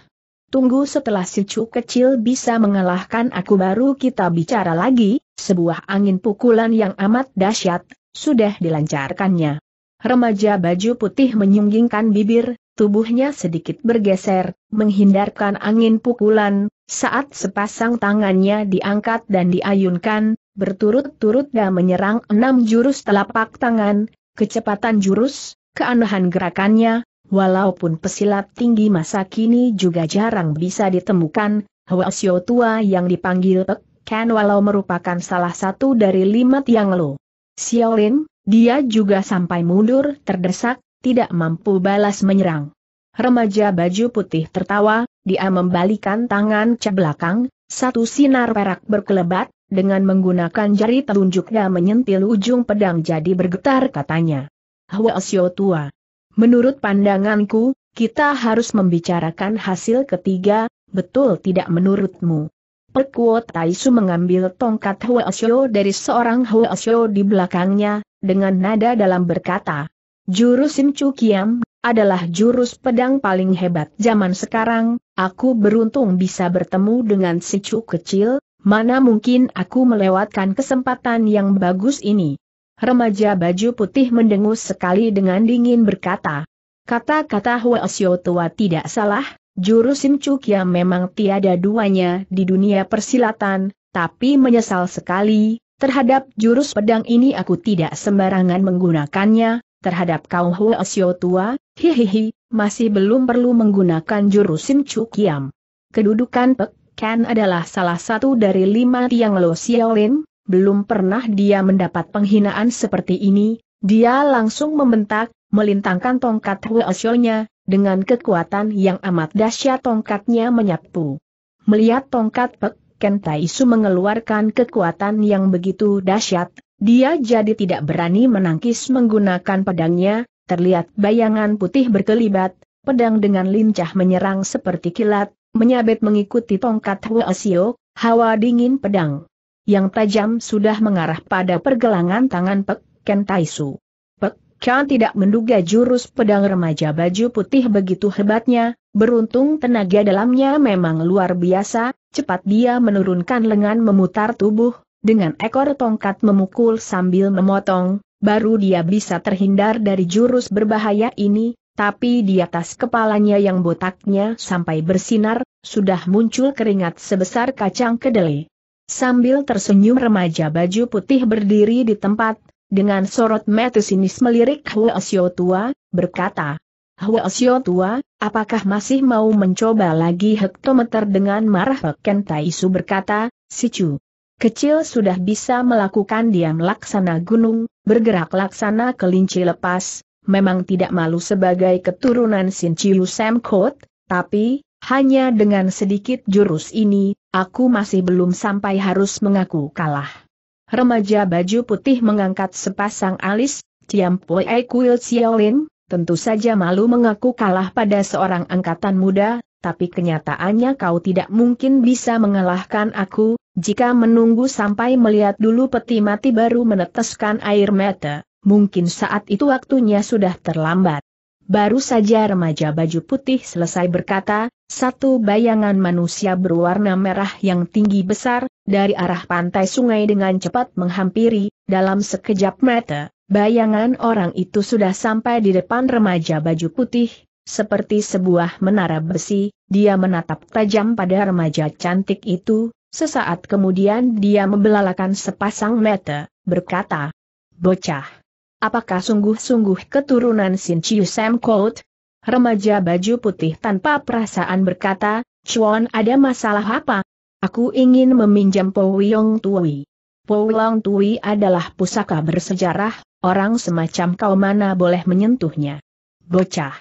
Tunggu setelah si cu kecil bisa mengalahkan aku baru kita bicara lagi, sebuah angin pukulan yang amat dahsyat, sudah dilancarkannya. Remaja baju putih menyunggingkan bibir, tubuhnya sedikit bergeser, menghindarkan angin pukulan, saat sepasang tangannya diangkat dan diayunkan, berturut-turut dan menyerang enam jurus telapak tangan, kecepatan jurus, keanehan gerakannya, walaupun pesilat tinggi masa kini juga jarang bisa ditemukan, Hwasyo tua yang dipanggil Pek Ken walau merupakan salah satu dari lima tiang lo. Xiaolin, dia juga sampai mundur terdesak, tidak mampu balas menyerang. Remaja baju putih tertawa, dia membalikan tangan ke belakang, satu sinar perak berkelebat, dengan menggunakan jari telunjuknya menyentil ujung pedang jadi bergetar katanya. Hwasyo tua. Menurut pandanganku, kita harus membicarakan hasil ketiga, betul tidak menurutmu? Pekuo Taisu mengambil tongkat Huasyo dari seorang Huasyo di belakangnya, dengan nada dalam berkata, Jurus Sim Kiam, adalah jurus pedang paling hebat zaman sekarang, aku beruntung bisa bertemu dengan si Chu kecil, mana mungkin aku melewatkan kesempatan yang bagus ini. Remaja baju putih mendengus sekali dengan dingin berkata, kata-kata Huasyo tua tidak salah, jurus Sim Kiam memang tiada duanya di dunia persilatan, tapi menyesal sekali, Terhadap jurus pedang ini aku tidak sembarangan menggunakannya, terhadap kau Hua Asyo tua, hihihi, masih belum perlu menggunakan jurus Sim Chu Kiam. Kedudukan Pek Ken adalah salah satu dari lima tiang Lo Xiaolin, belum pernah dia mendapat penghinaan seperti ini, dia langsung membentak, melintangkan tongkat Hua Asyo-nya, dengan kekuatan yang amat dahsyat tongkatnya menyapu. Melihat tongkat Pek Ken Taisu mengeluarkan kekuatan yang begitu dahsyat, dia jadi tidak berani menangkis menggunakan pedangnya, terlihat bayangan putih berkelibat, pedang dengan lincah menyerang seperti kilat, menyabet mengikuti tongkat Huasio, hawa dingin pedang. Yang tajam sudah mengarah pada pergelangan tangan Pek Ken Taisu. Pek Ken tidak menduga jurus pedang remaja baju putih begitu hebatnya, Beruntung tenaga dalamnya memang luar biasa, cepat dia menurunkan lengan memutar tubuh, dengan ekor tongkat memukul sambil memotong, baru dia bisa terhindar dari jurus berbahaya ini, tapi di atas kepalanya yang botaknya sampai bersinar, sudah muncul keringat sebesar kacang kedelai. Sambil tersenyum remaja baju putih berdiri di tempat, dengan sorot mata sinis melirik Huo tua, berkata, Hua Xiao tua, apakah masih mau mencoba lagi hektometer dengan marah Ken Taisu berkata, si Kecil sudah bisa melakukan diam laksana gunung, bergerak laksana kelinci lepas, memang tidak malu sebagai keturunan Sin Chiu Sam Kot, tapi, hanya dengan sedikit jurus ini, aku masih belum sampai harus mengaku kalah. Remaja baju putih mengangkat sepasang alis, Ciam Pue Kuil Xiaolin, Tentu saja malu mengaku kalah pada seorang angkatan muda, tapi kenyataannya kau tidak mungkin bisa mengalahkan aku, jika menunggu sampai melihat dulu peti mati baru meneteskan air mata, mungkin saat itu waktunya sudah terlambat. Baru saja remaja baju putih selesai berkata, satu bayangan manusia berwarna merah yang tinggi besar, dari arah pantai sungai dengan cepat menghampiri, dalam sekejap mata, Bayangan orang itu sudah sampai di depan remaja baju putih, seperti sebuah menara besi, dia menatap tajam pada remaja cantik itu, sesaat kemudian dia membelalakan sepasang mata, berkata, Bocah, apakah sungguh-sungguh keturunan Sin Chiu Sam Kout? Remaja baju putih tanpa perasaan berkata, Chuan ada masalah apa? Aku ingin meminjam Po Yong Tui. Poulang Tui adalah pusaka bersejarah, orang semacam kau mana boleh menyentuhnya. Bocah.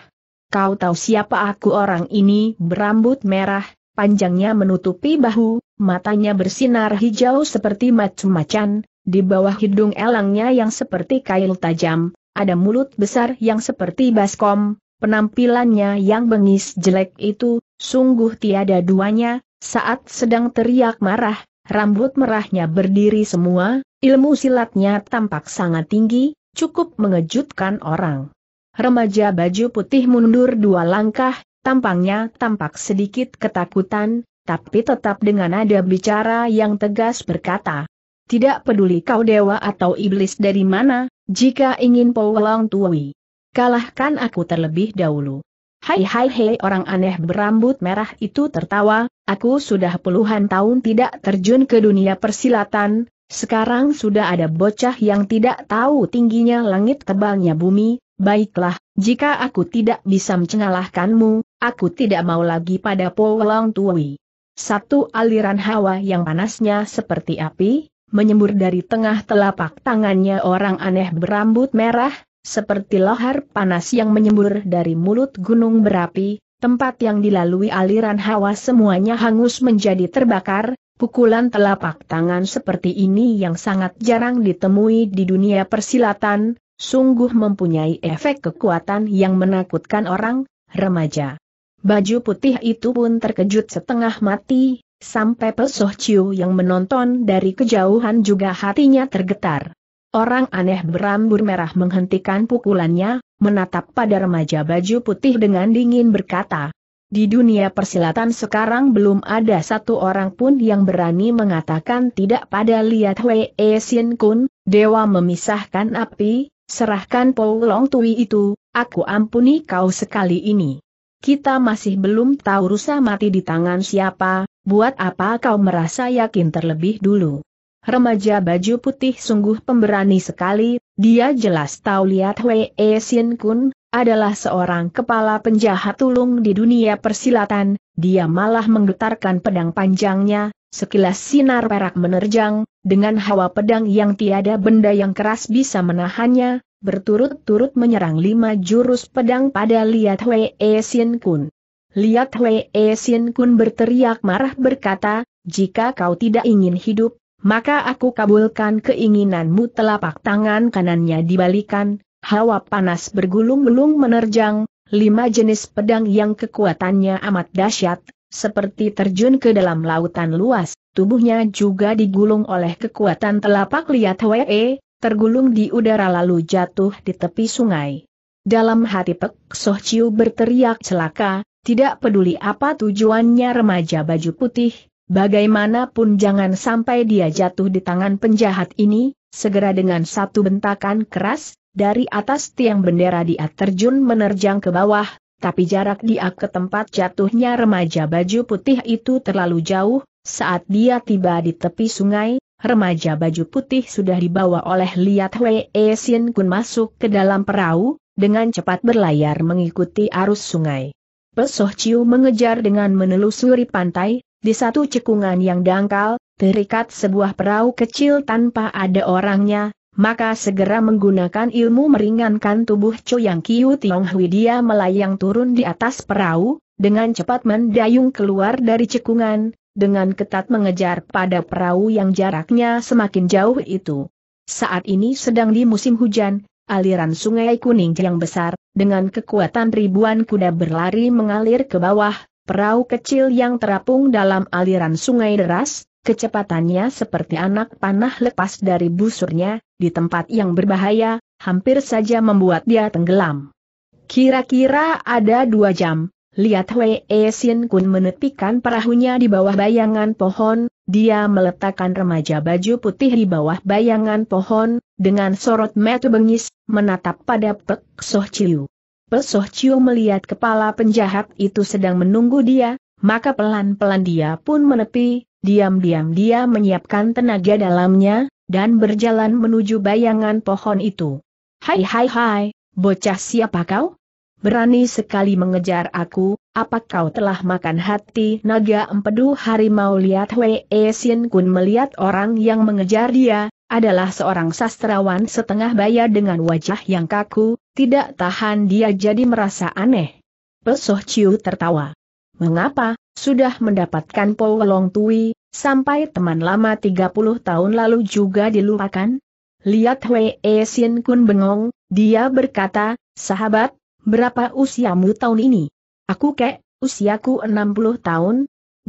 Kau tahu siapa aku orang ini berambut merah, panjangnya menutupi bahu, matanya bersinar hijau seperti macam macan di bawah hidung elangnya yang seperti kail tajam, ada mulut besar yang seperti baskom, penampilannya yang bengis jelek itu, sungguh tiada duanya, saat sedang teriak marah, rambut merahnya berdiri semua, ilmu silatnya tampak sangat tinggi, cukup mengejutkan orang. Remaja baju putih mundur dua langkah, tampangnya tampak sedikit ketakutan, tapi tetap dengan nada bicara yang tegas berkata, tidak peduli kau dewa atau iblis dari mana, jika ingin polong tuwi. Kalahkan aku terlebih dahulu. Hai hai hai orang aneh berambut merah itu tertawa, aku sudah puluhan tahun tidak terjun ke dunia persilatan, sekarang sudah ada bocah yang tidak tahu tingginya langit tebalnya bumi, baiklah, jika aku tidak bisa mencengalahkanmu, aku tidak mau lagi pada Polong Tuwi. Satu aliran hawa yang panasnya seperti api, menyembur dari tengah telapak tangannya orang aneh berambut merah, seperti lahar panas yang menyembur dari mulut gunung berapi, tempat yang dilalui aliran hawa semuanya hangus menjadi terbakar, pukulan telapak tangan seperti ini yang sangat jarang ditemui di dunia persilatan, sungguh mempunyai efek kekuatan yang menakutkan orang, remaja. Baju putih itu pun terkejut setengah mati, sampai pesoh Ciu yang menonton dari kejauhan juga hatinya tergetar. Orang aneh berambur merah menghentikan pukulannya, menatap pada remaja baju putih dengan dingin berkata, di dunia persilatan sekarang belum ada satu orang pun yang berani mengatakan tidak pada lihat Wei e Sin Kun, dewa memisahkan api, serahkan Po Long Tui itu, aku ampuni kau sekali ini. Kita masih belum tahu rusa mati di tangan siapa, buat apa kau merasa yakin terlebih dulu. Remaja baju putih sungguh pemberani sekali, dia jelas tahu lihat Wei e Kun, adalah seorang kepala penjahat tulung di dunia persilatan, dia malah menggetarkan pedang panjangnya, sekilas sinar perak menerjang, dengan hawa pedang yang tiada benda yang keras bisa menahannya, berturut-turut menyerang lima jurus pedang pada Liat Wei e Kun. Liat Wei e Kun berteriak marah berkata, jika kau tidak ingin hidup, maka aku kabulkan keinginanmu telapak tangan kanannya dibalikan, hawa panas bergulung-gulung menerjang, lima jenis pedang yang kekuatannya amat dahsyat, seperti terjun ke dalam lautan luas, tubuhnya juga digulung oleh kekuatan telapak liat Hwee, tergulung di udara lalu jatuh di tepi sungai. Dalam hati Pek Soh Chiu berteriak celaka, tidak peduli apa tujuannya remaja baju putih, Bagaimanapun jangan sampai dia jatuh di tangan penjahat ini, segera dengan satu bentakan keras, dari atas tiang bendera dia terjun menerjang ke bawah, tapi jarak dia ke tempat jatuhnya remaja baju putih itu terlalu jauh, saat dia tiba di tepi sungai, remaja baju putih sudah dibawa oleh Liat Wei Sin e Kun masuk ke dalam perahu, dengan cepat berlayar mengikuti arus sungai. Pesoh Ciu mengejar dengan menelusuri pantai, di satu cekungan yang dangkal, terikat sebuah perahu kecil tanpa ada orangnya, maka segera menggunakan ilmu meringankan tubuh Yang Kiu Tiong Hui dia melayang turun di atas perahu, dengan cepat mendayung keluar dari cekungan, dengan ketat mengejar pada perahu yang jaraknya semakin jauh itu. Saat ini sedang di musim hujan, aliran sungai kuning yang besar, dengan kekuatan ribuan kuda berlari mengalir ke bawah, Perahu kecil yang terapung dalam aliran sungai deras, kecepatannya seperti anak panah lepas dari busurnya, di tempat yang berbahaya, hampir saja membuat dia tenggelam. Kira-kira ada dua jam, lihat Wei Sin e Kun menepikan perahunya di bawah bayangan pohon, dia meletakkan remaja baju putih di bawah bayangan pohon, dengan sorot mata bengis, menatap pada Pek Soh Chiu. Pesoh Cio melihat kepala penjahat itu sedang menunggu dia, maka pelan-pelan dia pun menepi, diam-diam dia menyiapkan tenaga dalamnya, dan berjalan menuju bayangan pohon itu. Hai hai hai, bocah siapa kau? Berani sekali mengejar aku, apa kau telah makan hati naga empedu harimau lihat Wei Sin Kun melihat orang yang mengejar dia, adalah seorang sastrawan setengah baya dengan wajah yang kaku, tidak tahan dia jadi merasa aneh. Pesoh Ciu tertawa. Mengapa, sudah mendapatkan Powelong Tui, sampai teman lama 30 tahun lalu juga dilupakan? Lihat Wei e Sin Kun bengong, dia berkata, sahabat, berapa usiamu tahun ini? Aku kek, usiaku 60 tahun.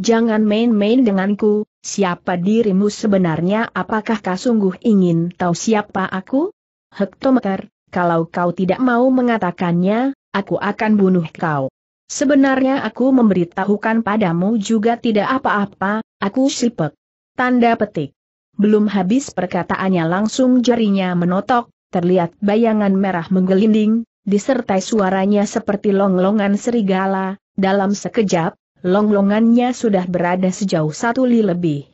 Jangan main-main denganku, siapa dirimu sebenarnya apakah kau sungguh ingin tahu siapa aku? Hektometer, kalau kau tidak mau mengatakannya, aku akan bunuh kau. Sebenarnya aku memberitahukan padamu juga tidak apa-apa, aku sipek. Tanda petik. Belum habis perkataannya langsung jarinya menotok, terlihat bayangan merah menggelinding, disertai suaranya seperti longlongan serigala, dalam sekejap, longlongannya sudah berada sejauh satu li lebih.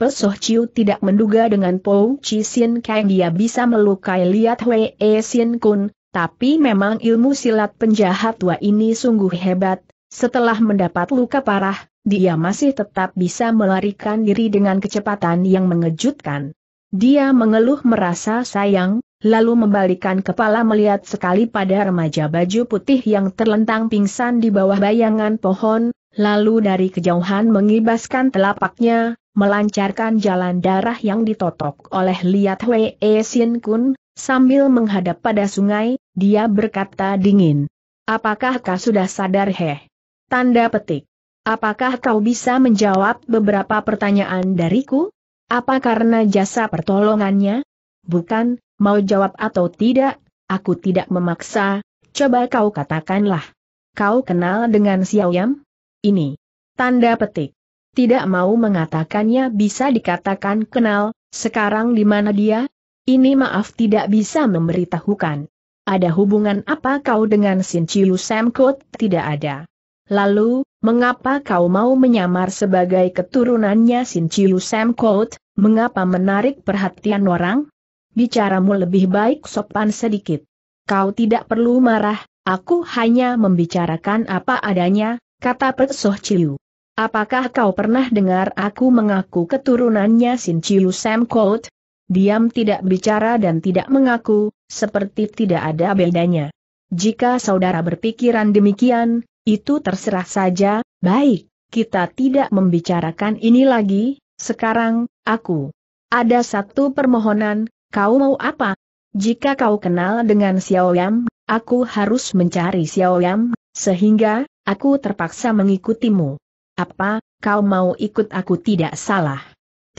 Pesoh Chiu tidak menduga dengan Po Chi Sin Kang dia bisa melukai Liat Hwee Sin Kun, tapi memang ilmu silat penjahat tua ini sungguh hebat, setelah mendapat luka parah, dia masih tetap bisa melarikan diri dengan kecepatan yang mengejutkan. Dia mengeluh merasa sayang, lalu membalikan kepala melihat sekali pada remaja baju putih yang terlentang pingsan di bawah bayangan pohon, lalu dari kejauhan mengibaskan telapaknya, melancarkan jalan darah yang ditotok oleh Liat Wei Sin Kun, sambil menghadap pada sungai, dia berkata dingin. Apakah kau sudah sadar heh? Tanda petik. Apakah kau bisa menjawab beberapa pertanyaan dariku? Apa karena jasa pertolongannya? Bukan, mau jawab atau tidak, aku tidak memaksa, coba kau katakanlah. Kau kenal dengan Xiao Xiaoyam? Ini. Tanda petik. Tidak mau mengatakannya bisa dikatakan kenal, sekarang di mana dia? Ini maaf tidak bisa memberitahukan. Ada hubungan apa kau dengan Sin Chiu Sam Tidak ada. Lalu, mengapa kau mau menyamar sebagai keturunannya Sin Chiu Sam Mengapa menarik perhatian orang? Bicaramu lebih baik sopan sedikit. Kau tidak perlu marah, aku hanya membicarakan apa adanya, kata Pek Soh Chiu. Apakah kau pernah dengar aku mengaku keturunannya Sin Chiu Sam Colt? Diam tidak bicara dan tidak mengaku, seperti tidak ada bedanya. Jika saudara berpikiran demikian, itu terserah saja, baik, kita tidak membicarakan ini lagi, sekarang, aku. Ada satu permohonan, kau mau apa? Jika kau kenal dengan Xiao Yam, aku harus mencari Xiao Yam, sehingga, aku terpaksa mengikutimu. Apa, kau mau ikut aku tidak salah?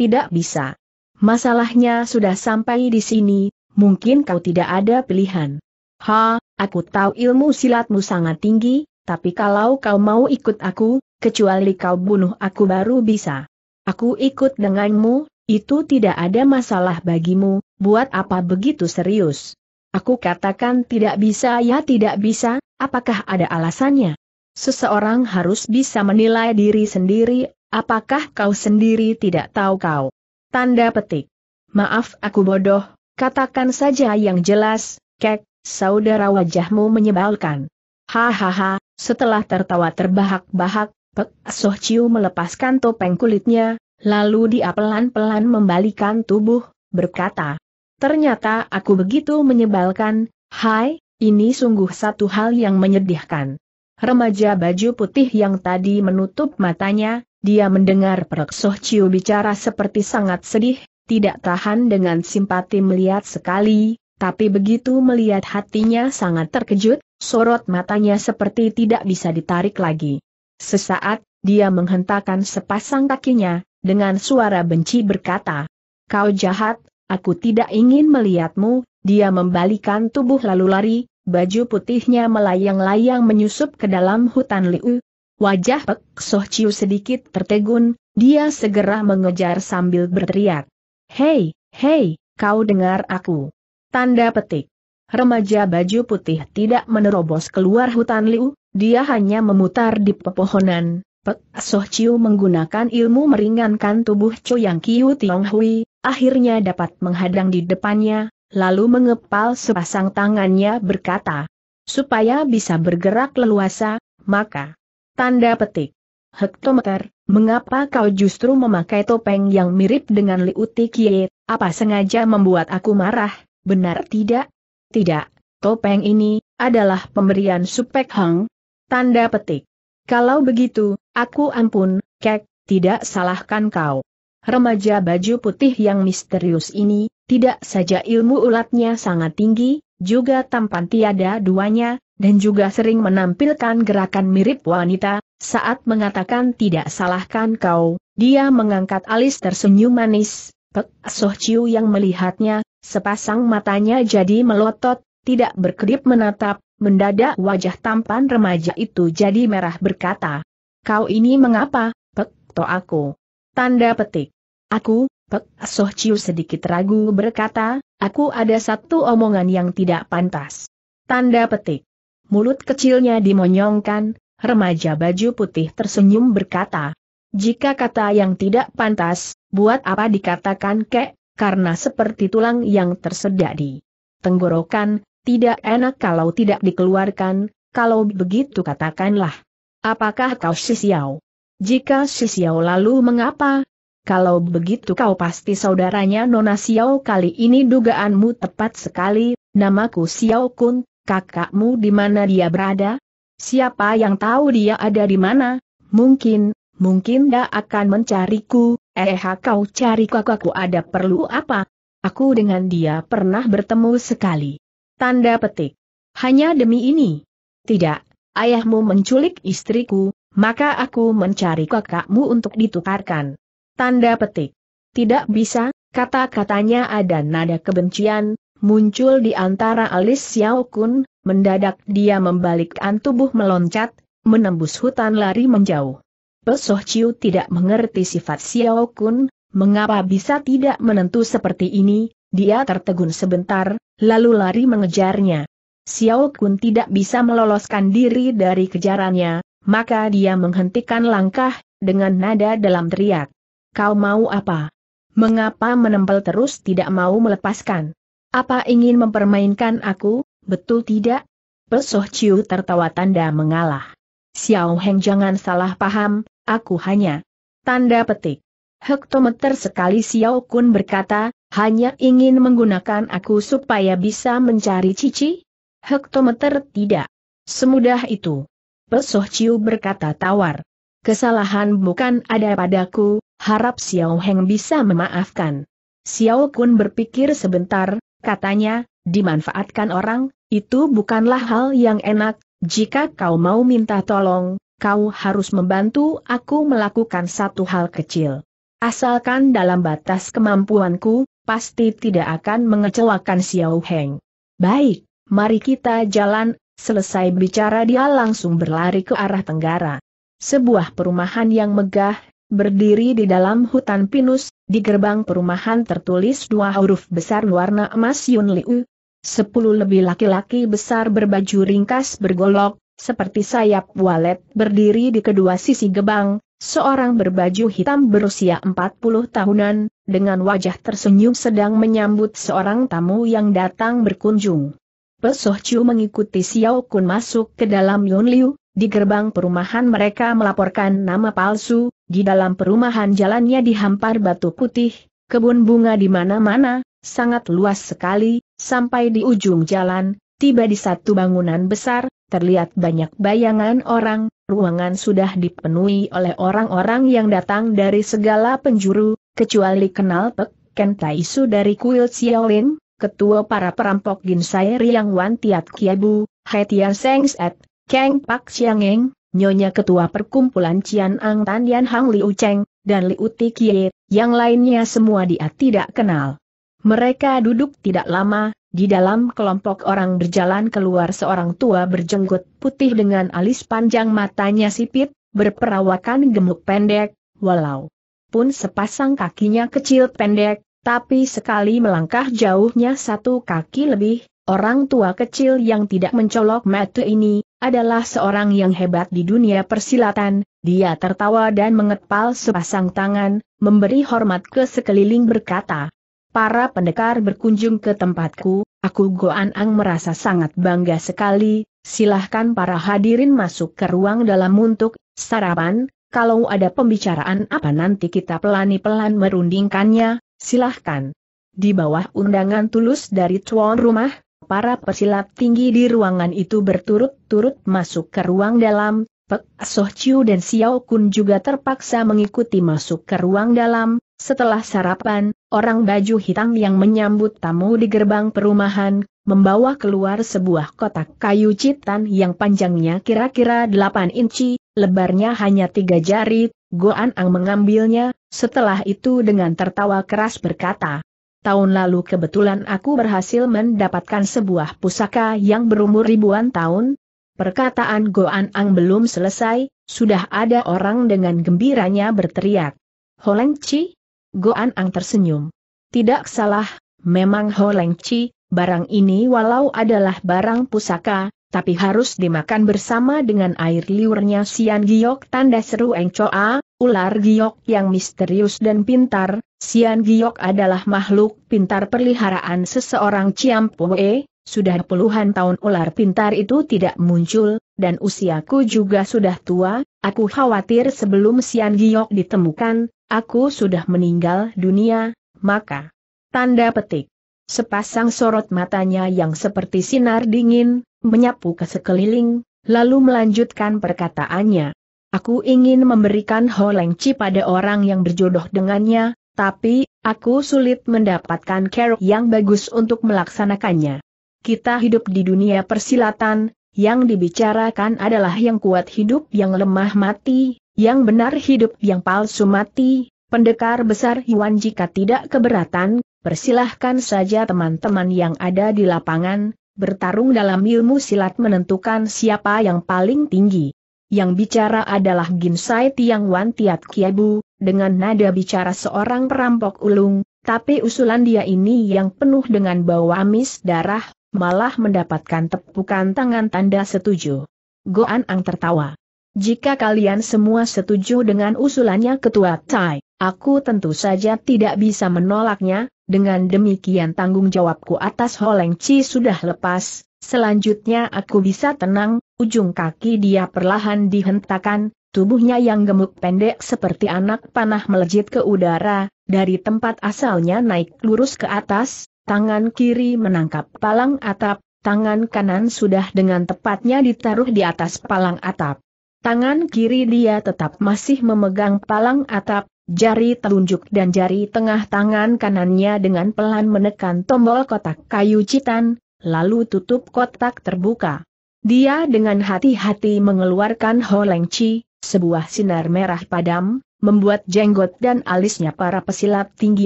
Tidak bisa. Masalahnya sudah sampai di sini, mungkin kau tidak ada pilihan. Ha, aku tahu ilmu silatmu sangat tinggi, tapi kalau kau mau ikut aku, kecuali kau bunuh aku baru bisa. Aku ikut denganmu, itu tidak ada masalah bagimu, buat apa begitu serius? Aku katakan tidak bisa ya tidak bisa, apakah ada alasannya? Seseorang harus bisa menilai diri sendiri, apakah kau sendiri tidak tahu kau? Tanda petik. Maaf aku bodoh, katakan saja yang jelas, kek, saudara wajahmu menyebalkan. Hahaha, setelah tertawa terbahak-bahak, Pek Soh Chiu melepaskan topeng kulitnya, lalu dia pelan-pelan membalikan tubuh, berkata. Ternyata aku begitu menyebalkan, hai, ini sungguh satu hal yang menyedihkan. Remaja baju putih yang tadi menutup matanya, dia mendengar Perek Soh Chiu bicara seperti sangat sedih, tidak tahan dengan simpati melihat sekali, tapi begitu melihat hatinya sangat terkejut, sorot matanya seperti tidak bisa ditarik lagi. Sesaat, dia menghentakkan sepasang kakinya, dengan suara benci berkata, Kau jahat, aku tidak ingin melihatmu, dia membalikan tubuh lalu lari, Baju putihnya melayang-layang menyusup ke dalam hutan liu. Wajah Pek Soh Chiu sedikit tertegun, dia segera mengejar sambil berteriak. Hei, hei, kau dengar aku. Tanda petik. Remaja baju putih tidak menerobos keluar hutan liu, dia hanya memutar di pepohonan. Pek Soh Chiu menggunakan ilmu meringankan tubuh yang Kiu Tiong Hui, akhirnya dapat menghadang di depannya, lalu mengepal sepasang tangannya berkata, supaya bisa bergerak leluasa, maka tanda petik. Hektometer, mengapa kau justru memakai topeng yang mirip dengan Liuti Kie, apa sengaja membuat aku marah, benar tidak? Tidak, topeng ini, adalah pemberian Supek Hang. Tanda petik. Kalau begitu, aku ampun, kek, tidak salahkan kau. Remaja baju putih yang misterius ini, tidak saja ilmu ulatnya sangat tinggi, juga tampan tiada duanya, dan juga sering menampilkan gerakan mirip wanita, saat mengatakan tidak salahkan kau, dia mengangkat alis tersenyum manis, Pek Soh Chiu yang melihatnya, sepasang matanya jadi melotot, tidak berkedip menatap, mendadak wajah tampan remaja itu jadi merah berkata, Kau ini mengapa, Pek To aku? Tanda petik. Aku, Pek Soh Chiu sedikit ragu berkata, aku ada satu omongan yang tidak pantas. Tanda petik. Mulut kecilnya dimonyongkan, remaja baju putih tersenyum berkata, jika kata yang tidak pantas, buat apa dikatakan kek, karena seperti tulang yang tersedak di tenggorokan, tidak enak kalau tidak dikeluarkan, kalau begitu katakanlah. Apakah kau sisiau? Jika si Xiao lalu mengapa? Kalau begitu kau pasti saudaranya Nona Xiao kali ini dugaanmu tepat sekali, namaku Xiao Kun, kakakmu di mana dia berada? Siapa yang tahu dia ada di mana? Mungkin, mungkin dia akan mencariku, eh kau cari kakakku ada perlu apa? Aku dengan dia pernah bertemu sekali. Tanda petik. Hanya demi ini. Tidak, ayahmu menculik istriku, maka aku mencari kakakmu untuk ditukarkan. Tanda petik. Tidak bisa, kata-katanya ada nada kebencian, muncul di antara alis Xiao Kun, mendadak dia membalikkan tubuh meloncat, menembus hutan lari menjauh. Pesoh Ciu tidak mengerti sifat Xiao Kun, mengapa bisa tidak menentu seperti ini, dia tertegun sebentar, lalu lari mengejarnya. Xiao Kun tidak bisa meloloskan diri dari kejarannya, maka dia menghentikan langkah, dengan nada dalam teriak. Kau mau apa? Mengapa menempel terus tidak mau melepaskan? Apa ingin mempermainkan aku, betul tidak? Pesoh Ciu tertawa tanda mengalah. Xiao Heng jangan salah paham, aku hanya. Tanda petik. Hektometer sekali Xiao Kun berkata, hanya ingin menggunakan aku supaya bisa mencari cici? Hektometer tidak. Semudah itu. Pesoh Ciu berkata tawar. Kesalahan bukan ada padaku, harap Xiao Heng bisa memaafkan. Xiao Kun berpikir sebentar, katanya, dimanfaatkan orang, itu bukanlah hal yang enak, jika kau mau minta tolong, kau harus membantu aku melakukan satu hal kecil. Asalkan dalam batas kemampuanku, pasti tidak akan mengecewakan Xiao Heng. Baik, mari kita jalan, Selesai bicara dia langsung berlari ke arah tenggara. Sebuah perumahan yang megah, berdiri di dalam hutan pinus, di gerbang perumahan tertulis dua huruf besar warna emas Yun Liu. Sepuluh lebih laki-laki besar berbaju ringkas bergolok, seperti sayap walet berdiri di kedua sisi gebang, seorang berbaju hitam berusia empat puluh tahunan, dengan wajah tersenyum sedang menyambut seorang tamu yang datang berkunjung. Pesoh Chiu mengikuti Xiao Kun masuk ke dalam Yun Liu. di gerbang perumahan mereka melaporkan nama palsu, di dalam perumahan jalannya dihampar batu putih, kebun bunga di mana-mana, sangat luas sekali, sampai di ujung jalan, tiba di satu bangunan besar, terlihat banyak bayangan orang, ruangan sudah dipenuhi oleh orang-orang yang datang dari segala penjuru, kecuali kenal Pek Ken Taisu dari kuil Xiaolin, ketua para perampok Ginsai Riang Wan Tiat Kiebu, Hetian Seng Set, Kang Pak Siangeng, Nyonya Ketua Perkumpulan Cian Ang Tan Yan Hang Liu Cheng, dan Liu Ti Kie, yang lainnya semua dia tidak kenal. Mereka duduk tidak lama, di dalam kelompok orang berjalan keluar seorang tua berjenggot putih dengan alis panjang matanya sipit, berperawakan gemuk pendek, walau pun sepasang kakinya kecil pendek, tapi sekali melangkah jauhnya satu kaki lebih, orang tua kecil yang tidak mencolok mata ini, adalah seorang yang hebat di dunia persilatan, dia tertawa dan mengepal sepasang tangan, memberi hormat ke sekeliling berkata, Para pendekar berkunjung ke tempatku, aku Goan Ang merasa sangat bangga sekali, silahkan para hadirin masuk ke ruang dalam untuk sarapan, kalau ada pembicaraan apa nanti kita pelani-pelan merundingkannya, Silahkan. Di bawah undangan tulus dari tuan rumah, para pesilat tinggi di ruangan itu berturut-turut masuk ke ruang dalam, Pek Soh Chiu dan Xiao Kun juga terpaksa mengikuti masuk ke ruang dalam, setelah sarapan, orang baju hitam yang menyambut tamu di gerbang perumahan, membawa keluar sebuah kotak kayu citan yang panjangnya kira-kira 8 inci, lebarnya hanya tiga jari, Goan Ang mengambilnya, setelah itu dengan tertawa keras berkata, Tahun lalu kebetulan aku berhasil mendapatkan sebuah pusaka yang berumur ribuan tahun. Perkataan Goan Ang belum selesai, sudah ada orang dengan gembiranya berteriak. Holeng Chi? Goan Ang tersenyum. Tidak salah, memang Holeng Chi, barang ini walau adalah barang pusaka, tapi harus dimakan bersama dengan air liurnya Sian Giok tanda seru engcoa, ular giok yang misterius dan pintar, Sian Giok adalah makhluk pintar peliharaan seseorang Ciampoe, sudah puluhan tahun ular pintar itu tidak muncul, dan usiaku juga sudah tua, aku khawatir sebelum Sian Giok ditemukan, aku sudah meninggal dunia, maka... Tanda petik sepasang sorot matanya yang seperti sinar dingin, menyapu ke sekeliling, lalu melanjutkan perkataannya. Aku ingin memberikan holengci pada orang yang berjodoh dengannya, tapi, aku sulit mendapatkan care yang bagus untuk melaksanakannya. Kita hidup di dunia persilatan, yang dibicarakan adalah yang kuat hidup yang lemah mati, yang benar hidup yang palsu mati, pendekar besar Yuan jika tidak keberatan, Persilahkan saja teman-teman yang ada di lapangan, bertarung dalam ilmu silat menentukan siapa yang paling tinggi. Yang bicara adalah Ginsai Tiang Wan Tiat Kiebu, dengan nada bicara seorang perampok ulung, tapi usulan dia ini yang penuh dengan bau amis darah, malah mendapatkan tepukan tangan tanda setuju. Goan Ang tertawa. Jika kalian semua setuju dengan usulannya Ketua Tai, aku tentu saja tidak bisa menolaknya, dengan demikian tanggung jawabku atas Holeng Chi sudah lepas, selanjutnya aku bisa tenang, ujung kaki dia perlahan dihentakan, tubuhnya yang gemuk pendek seperti anak panah melejit ke udara, dari tempat asalnya naik lurus ke atas, tangan kiri menangkap palang atap, tangan kanan sudah dengan tepatnya ditaruh di atas palang atap. Tangan kiri dia tetap masih memegang palang atap, Jari telunjuk dan jari tengah tangan kanannya dengan pelan menekan tombol kotak kayu citan, lalu tutup kotak terbuka. Dia dengan hati-hati mengeluarkan leng chi, sebuah sinar merah padam, membuat jenggot dan alisnya para pesilat tinggi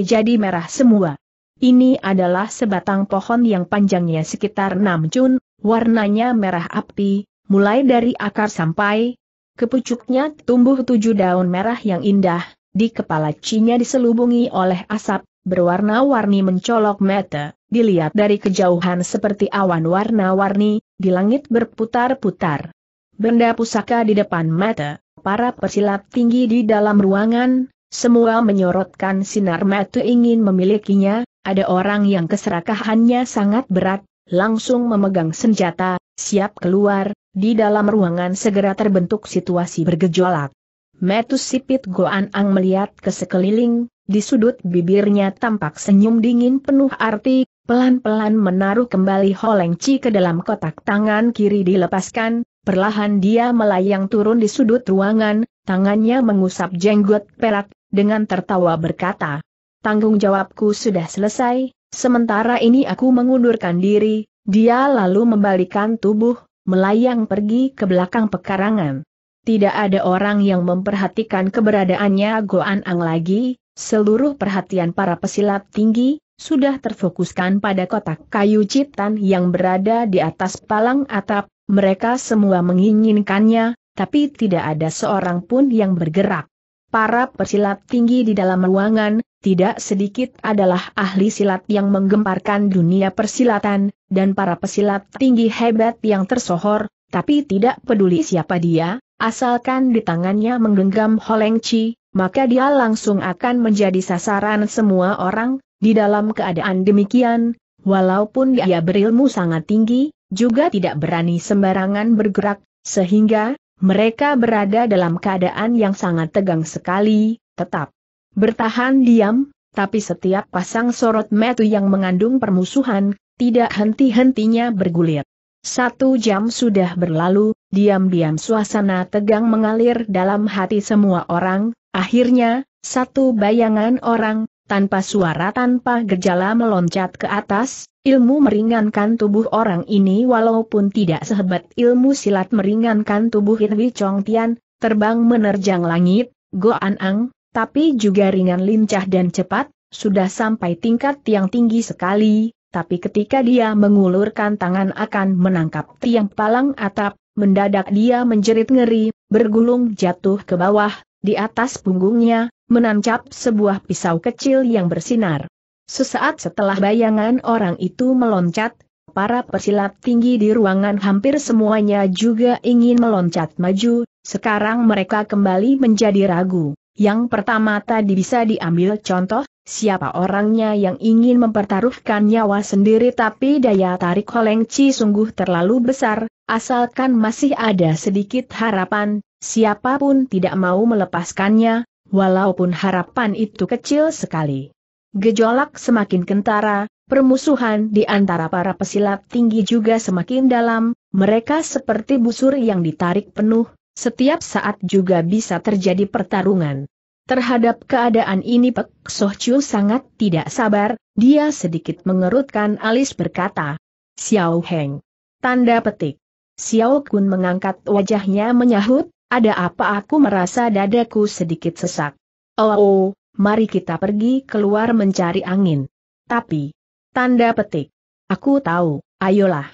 jadi merah semua. Ini adalah sebatang pohon yang panjangnya sekitar 6 jun, warnanya merah api, mulai dari akar sampai ke pucuknya tumbuh tujuh daun merah yang indah, di kepala Cinya diselubungi oleh asap, berwarna-warni mencolok mata, dilihat dari kejauhan seperti awan warna-warni, di langit berputar-putar. Benda pusaka di depan mata, para persilat tinggi di dalam ruangan, semua menyorotkan sinar mata ingin memilikinya, ada orang yang keserakahannya sangat berat, langsung memegang senjata, siap keluar, di dalam ruangan segera terbentuk situasi bergejolak. Metus Sipit Goan Ang melihat ke sekeliling, di sudut bibirnya tampak senyum dingin penuh arti, pelan-pelan menaruh kembali Holeng Ci ke dalam kotak tangan kiri dilepaskan, perlahan dia melayang turun di sudut ruangan, tangannya mengusap jenggot perak, dengan tertawa berkata, Tanggung jawabku sudah selesai, sementara ini aku mengundurkan diri, dia lalu membalikan tubuh, melayang pergi ke belakang pekarangan. Tidak ada orang yang memperhatikan keberadaannya Goan Ang lagi, seluruh perhatian para pesilat tinggi, sudah terfokuskan pada kotak kayu ciptan yang berada di atas palang atap, mereka semua menginginkannya, tapi tidak ada seorang pun yang bergerak. Para pesilat tinggi di dalam ruangan, tidak sedikit adalah ahli silat yang menggemparkan dunia persilatan, dan para pesilat tinggi hebat yang tersohor, tapi tidak peduli siapa dia, Asalkan di tangannya menggenggam holengci, maka dia langsung akan menjadi sasaran semua orang, di dalam keadaan demikian, walaupun dia berilmu sangat tinggi, juga tidak berani sembarangan bergerak, sehingga, mereka berada dalam keadaan yang sangat tegang sekali, tetap bertahan diam, tapi setiap pasang sorot metu yang mengandung permusuhan, tidak henti-hentinya bergulir. Satu jam sudah berlalu, diam-diam suasana tegang mengalir dalam hati semua orang, akhirnya, satu bayangan orang, tanpa suara tanpa gejala meloncat ke atas, ilmu meringankan tubuh orang ini walaupun tidak sehebat ilmu silat meringankan tubuh Hirwi Chong Tian, terbang menerjang langit, Goan Ang, tapi juga ringan lincah dan cepat, sudah sampai tingkat yang tinggi sekali, tapi ketika dia mengulurkan tangan akan menangkap tiang palang atap, mendadak dia menjerit ngeri, bergulung jatuh ke bawah, di atas punggungnya, menancap sebuah pisau kecil yang bersinar. Sesaat setelah bayangan orang itu meloncat, para pesilat tinggi di ruangan hampir semuanya juga ingin meloncat maju, sekarang mereka kembali menjadi ragu. Yang pertama tadi bisa diambil contoh, Siapa orangnya yang ingin mempertaruhkan nyawa sendiri tapi daya tarik Holeng Chi sungguh terlalu besar, asalkan masih ada sedikit harapan, siapapun tidak mau melepaskannya, walaupun harapan itu kecil sekali. Gejolak semakin kentara, permusuhan di antara para pesilat tinggi juga semakin dalam, mereka seperti busur yang ditarik penuh, setiap saat juga bisa terjadi pertarungan. Terhadap keadaan ini Pek Soh Chiu sangat tidak sabar, dia sedikit mengerutkan alis berkata. Xiao Heng. Tanda petik. Xiao Kun mengangkat wajahnya menyahut, ada apa aku merasa dadaku sedikit sesak. Oh, oh mari kita pergi keluar mencari angin. Tapi, tanda petik. Aku tahu, ayolah.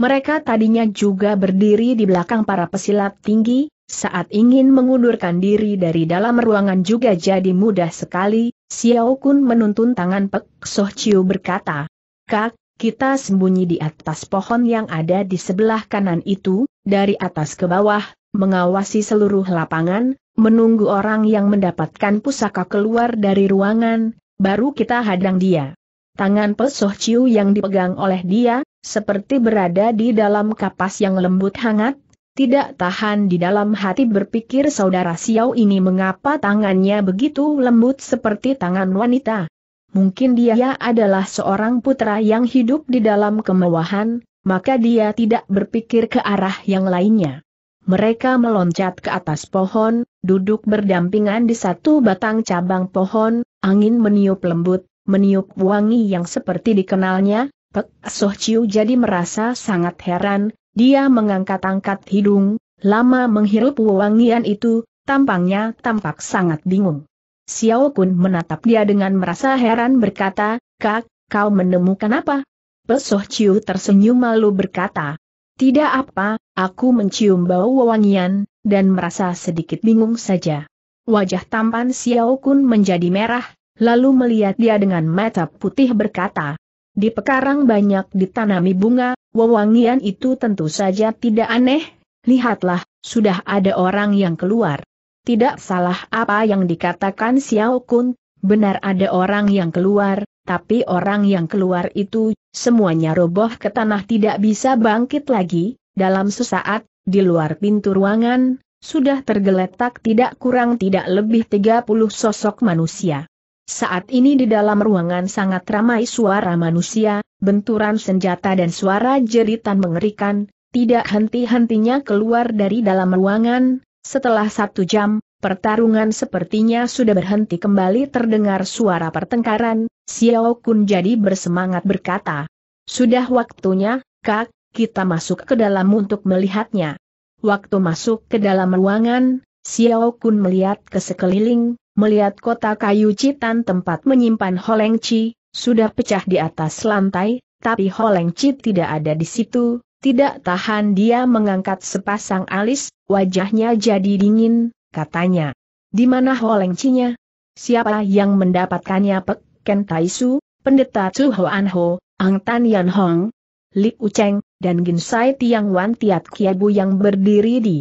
Mereka tadinya juga berdiri di belakang para pesilat tinggi, saat ingin mengundurkan diri dari dalam ruangan juga jadi mudah sekali, Xiao Kun menuntun tangan Pek Soh Chiu berkata, Kak, kita sembunyi di atas pohon yang ada di sebelah kanan itu, dari atas ke bawah, mengawasi seluruh lapangan, menunggu orang yang mendapatkan pusaka keluar dari ruangan, baru kita hadang dia. Tangan Pek Soh Chiu yang dipegang oleh dia, seperti berada di dalam kapas yang lembut hangat, tidak tahan di dalam hati berpikir saudara Xiao ini mengapa tangannya begitu lembut seperti tangan wanita. Mungkin dia adalah seorang putra yang hidup di dalam kemewahan, maka dia tidak berpikir ke arah yang lainnya. Mereka meloncat ke atas pohon, duduk berdampingan di satu batang cabang pohon, angin meniup lembut, meniup wangi yang seperti dikenalnya, Pek Soh Chiu jadi merasa sangat heran, dia mengangkat-angkat hidung, lama menghirup wewangian itu, tampangnya tampak sangat bingung. Xiao Kun menatap dia dengan merasa heran berkata, Kak, kau menemukan apa? Pesoh Ciu tersenyum malu berkata, Tidak apa, aku mencium bau wewangian dan merasa sedikit bingung saja. Wajah tampan Xiao Kun menjadi merah, lalu melihat dia dengan mata putih berkata, di pekarang banyak ditanami bunga, Wewangian itu tentu saja tidak aneh, lihatlah, sudah ada orang yang keluar. Tidak salah apa yang dikatakan Xiao Kun, benar ada orang yang keluar, tapi orang yang keluar itu, semuanya roboh ke tanah tidak bisa bangkit lagi, dalam sesaat, di luar pintu ruangan, sudah tergeletak tidak kurang tidak lebih 30 sosok manusia. Saat ini di dalam ruangan sangat ramai suara manusia, benturan senjata dan suara jeritan mengerikan, tidak henti-hentinya keluar dari dalam ruangan, setelah satu jam, pertarungan sepertinya sudah berhenti kembali terdengar suara pertengkaran, Xiao Kun jadi bersemangat berkata. Sudah waktunya, kak, kita masuk ke dalam untuk melihatnya. Waktu masuk ke dalam ruangan, Xiao Kun melihat ke sekeliling, melihat kota kayu citan tempat menyimpan Holeng Chi, sudah pecah di atas lantai, tapi Holeng Chi tidak ada di situ, tidak tahan dia mengangkat sepasang alis, wajahnya jadi dingin, katanya. Di mana Holeng Chi-nya? Siapa yang mendapatkannya Pek Ken Taisu, Pendeta Chu Hoan Ho, Ang Tan Yan Hong, Li Uceng, dan Ginsai Tiang Wan Tiat Kiebu yang berdiri di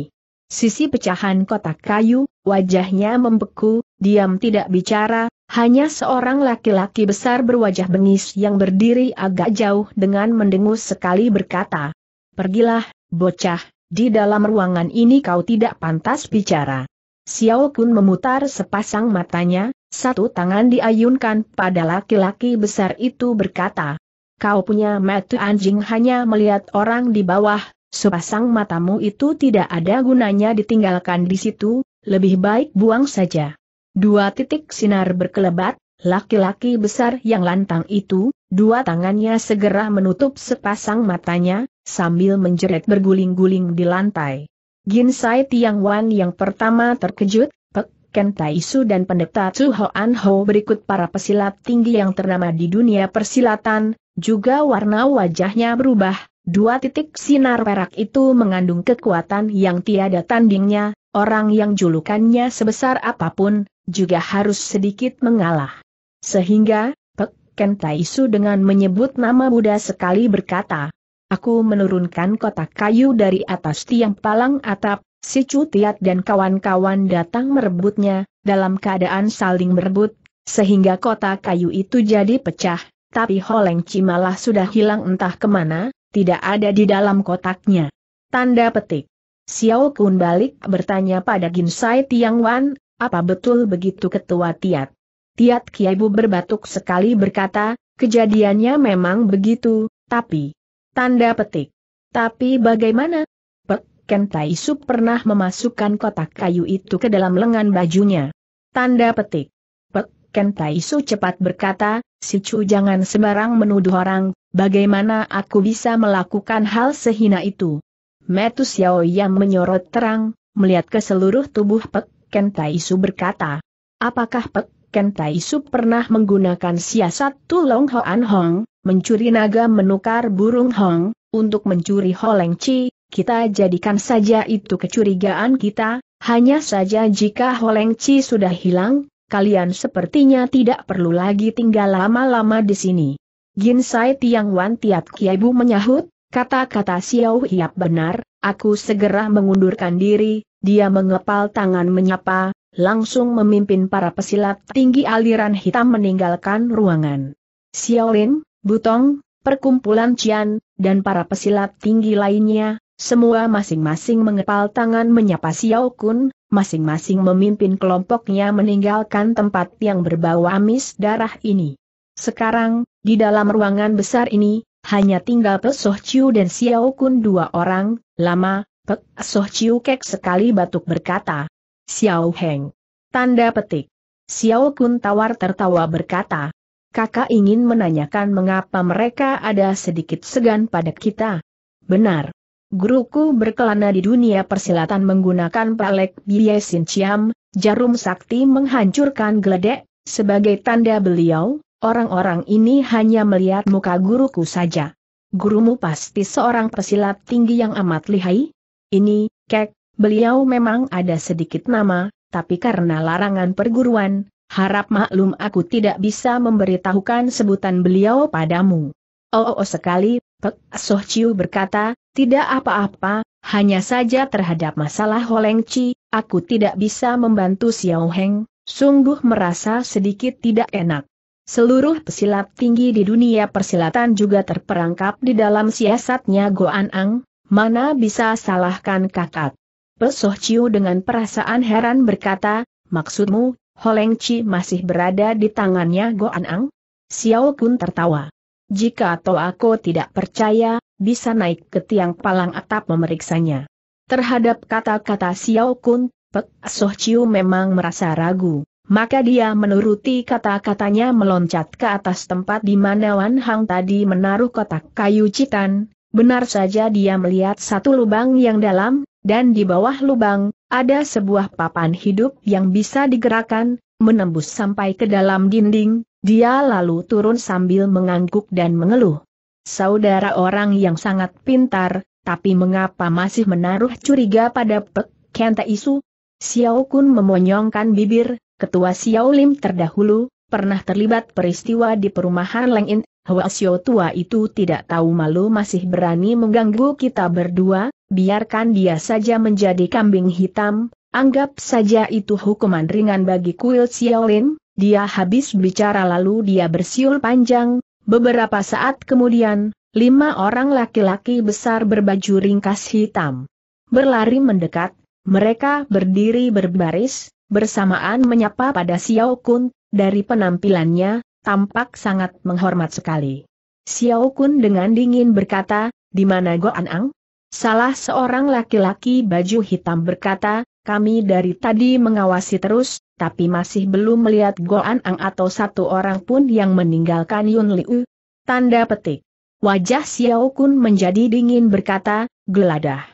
sisi pecahan kotak kayu, wajahnya membeku, diam tidak bicara, hanya seorang laki-laki besar berwajah bengis yang berdiri agak jauh dengan mendengus sekali berkata, Pergilah, bocah, di dalam ruangan ini kau tidak pantas bicara. Xiao Kun memutar sepasang matanya, satu tangan diayunkan pada laki-laki besar itu berkata, Kau punya mata anjing hanya melihat orang di bawah, sepasang matamu itu tidak ada gunanya ditinggalkan di situ, lebih baik buang saja. Dua titik sinar berkelebat, laki-laki besar yang lantang itu, dua tangannya segera menutup sepasang matanya, sambil menjerit berguling-guling di lantai. Ginsai Tiang Wan yang pertama terkejut, Pek Ken Taisu dan pendeta Chu An Ho berikut para pesilat tinggi yang ternama di dunia persilatan, juga warna wajahnya berubah, Dua titik sinar perak itu mengandung kekuatan yang tiada tandingnya, orang yang julukannya sebesar apapun, juga harus sedikit mengalah. Sehingga, Pek Kentaisu dengan menyebut nama Buddha sekali berkata, Aku menurunkan kotak kayu dari atas tiang palang atap, si Tiat dan kawan-kawan datang merebutnya, dalam keadaan saling merebut, sehingga kotak kayu itu jadi pecah, tapi Holeng Cimalah sudah hilang entah kemana, tidak ada di dalam kotaknya. Tanda petik. Xiao Kun balik bertanya pada Ginsai Tiang Wan, apa betul begitu ketua Tiat? Tiat Kiaibu berbatuk sekali berkata, kejadiannya memang begitu, tapi... Tanda petik. Tapi bagaimana? Pek Kentai Sup pernah memasukkan kotak kayu itu ke dalam lengan bajunya. Tanda petik. Pek Kentai Su cepat berkata, si Chu jangan sembarang menuduh orang, bagaimana aku bisa melakukan hal sehina itu? Metus Yao yang menyorot terang, melihat ke seluruh tubuh Pek Ken Taisu berkata. Apakah Pek Ken Taisu pernah menggunakan siasat tulong Hoan Hong, mencuri naga menukar burung Hong, untuk mencuri Holeng Chi, kita jadikan saja itu kecurigaan kita, hanya saja jika Holeng Chi sudah hilang, kalian sepertinya tidak perlu lagi tinggal lama-lama di sini. Ginsai Tiang Wan Tiat Bu menyahut, kata-kata Xiao Hiap benar, aku segera mengundurkan diri, dia mengepal tangan menyapa, langsung memimpin para pesilat tinggi aliran hitam meninggalkan ruangan. Xiaolin, Butong, perkumpulan Cian, dan para pesilat tinggi lainnya, semua masing-masing mengepal tangan menyapa Xiao Kun, masing-masing memimpin kelompoknya meninggalkan tempat yang berbau amis darah ini. Sekarang, di dalam ruangan besar ini, hanya tinggal Pesoh Chiu dan Xiao Kun dua orang, lama, Pek Soh Chiu Kek sekali batuk berkata. Xiao Heng. Tanda petik. Xiao Kun tawar tertawa berkata. Kakak ingin menanyakan mengapa mereka ada sedikit segan pada kita. Benar. Guruku berkelana di dunia persilatan menggunakan palek Sin ciam, jarum sakti menghancurkan geledek, sebagai tanda beliau, orang-orang ini hanya melihat muka guruku saja. Gurumu pasti seorang persilat tinggi yang amat lihai, ini, kek, beliau memang ada sedikit nama, tapi karena larangan perguruan, harap maklum aku tidak bisa memberitahukan sebutan beliau padamu. Oh, oh, oh sekali, Pek Soh Chiu berkata, tidak apa-apa, hanya saja terhadap masalah Holeng Chi, aku tidak bisa membantu Xiao Heng, sungguh merasa sedikit tidak enak. Seluruh pesilat tinggi di dunia persilatan juga terperangkap di dalam siasatnya Goan Ang, mana bisa salahkan kakak? Pesoh Ciu dengan perasaan heran berkata, maksudmu, Holeng Chi masih berada di tangannya Goan Ang? Xiao Kun tertawa. Jika atau aku tidak percaya, bisa naik ke tiang palang atap memeriksanya. Terhadap kata-kata Xiao Kun, Pek Soh Ciu memang merasa ragu, maka dia menuruti kata-katanya meloncat ke atas tempat di mana Wan Hang tadi menaruh kotak kayu citan, Benar saja dia melihat satu lubang yang dalam, dan di bawah lubang, ada sebuah papan hidup yang bisa digerakkan, menembus sampai ke dalam dinding, dia lalu turun sambil mengangguk dan mengeluh. Saudara orang yang sangat pintar, tapi mengapa masih menaruh curiga pada Pek Kenta Isu? Xiao Kun memonyongkan bibir, ketua Xiao Lim terdahulu, pernah terlibat peristiwa di perumahan Leng In Hwasyo tua itu tidak tahu malu masih berani mengganggu kita berdua, biarkan dia saja menjadi kambing hitam, anggap saja itu hukuman ringan bagi kuil Xiaolin, dia habis bicara lalu dia bersiul panjang, beberapa saat kemudian, lima orang laki-laki besar berbaju ringkas hitam. Berlari mendekat, mereka berdiri berbaris, bersamaan menyapa pada Xiao Kun, dari penampilannya, tampak sangat menghormat sekali. Xiao Kun dengan dingin berkata, di mana Goan Ang? Salah seorang laki-laki baju hitam berkata, kami dari tadi mengawasi terus, tapi masih belum melihat Goan Ang atau satu orang pun yang meninggalkan Yun Liu. Tanda petik. Wajah Xiao Kun menjadi dingin berkata, geladah.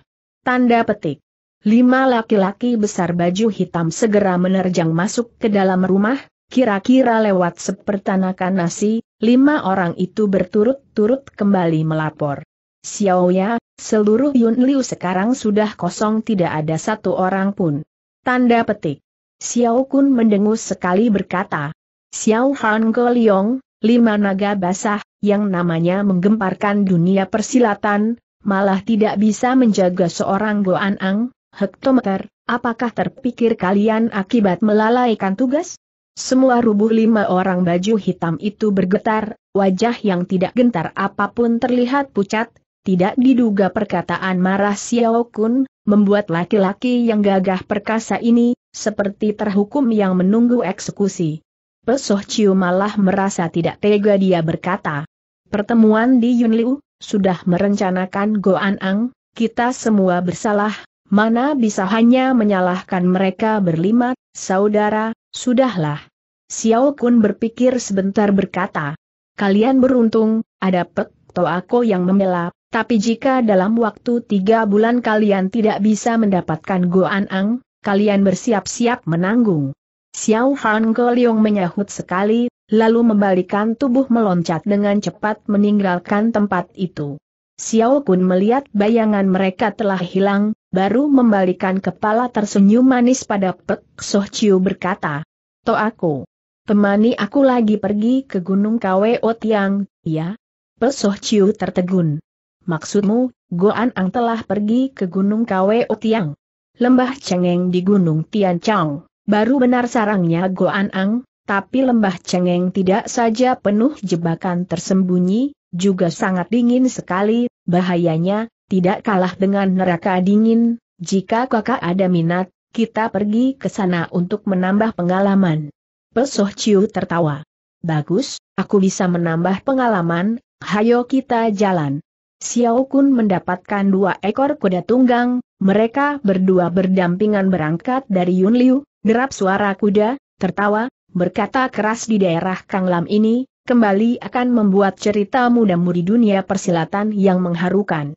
Tanda petik. Lima laki-laki besar baju hitam segera menerjang masuk ke dalam rumah, kira-kira lewat sepertanakan nasi, lima orang itu berturut-turut kembali melapor. Xiao Ya, seluruh Yun Liu sekarang sudah kosong tidak ada satu orang pun. Tanda petik. Xiao Kun mendengus sekali berkata. Xiao Han Liong, lima naga basah, yang namanya menggemparkan dunia persilatan, malah tidak bisa menjaga seorang Goan Ang, hektometer, apakah terpikir kalian akibat melalaikan tugas? Semua rubuh lima orang baju hitam itu bergetar, wajah yang tidak gentar apapun terlihat pucat, tidak diduga perkataan marah Xiao Kun, membuat laki-laki yang gagah perkasa ini, seperti terhukum yang menunggu eksekusi. Pesoh Ciu malah merasa tidak tega dia berkata. Pertemuan di Yunliu, sudah merencanakan An Ang, kita semua bersalah, mana bisa hanya menyalahkan mereka berlima Saudara, sudahlah. Xiao Kun berpikir sebentar berkata, Kalian beruntung, ada Pek Toako yang membela, tapi jika dalam waktu tiga bulan kalian tidak bisa mendapatkan Goan Ang, kalian bersiap-siap menanggung. Xiao Han Goliong menyahut sekali, lalu membalikan tubuh meloncat dengan cepat meninggalkan tempat itu. Xiao Kun melihat bayangan mereka telah hilang, baru membalikan kepala tersenyum manis pada Pek Soh Chiu berkata, To aku. Temani aku lagi pergi ke Gunung Kweo Tiang, ya? Pek Soh Chiu tertegun. Maksudmu, Goan Ang telah pergi ke Gunung Kweo Tiang? Lembah Cengeng di Gunung Tian Chong, baru benar sarangnya Goan Ang, tapi lembah Cengeng tidak saja penuh jebakan tersembunyi, juga sangat dingin sekali, bahayanya, tidak kalah dengan neraka dingin, jika kakak ada minat, kita pergi ke sana untuk menambah pengalaman. Pesoh Ciu tertawa. Bagus, aku bisa menambah pengalaman, hayo kita jalan. Xiao Kun mendapatkan dua ekor kuda tunggang, mereka berdua berdampingan berangkat dari Yun Liu. derap suara kuda, tertawa, berkata keras di daerah Kang Lam ini, kembali akan membuat ceritamu muda-mudi dunia persilatan yang mengharukan.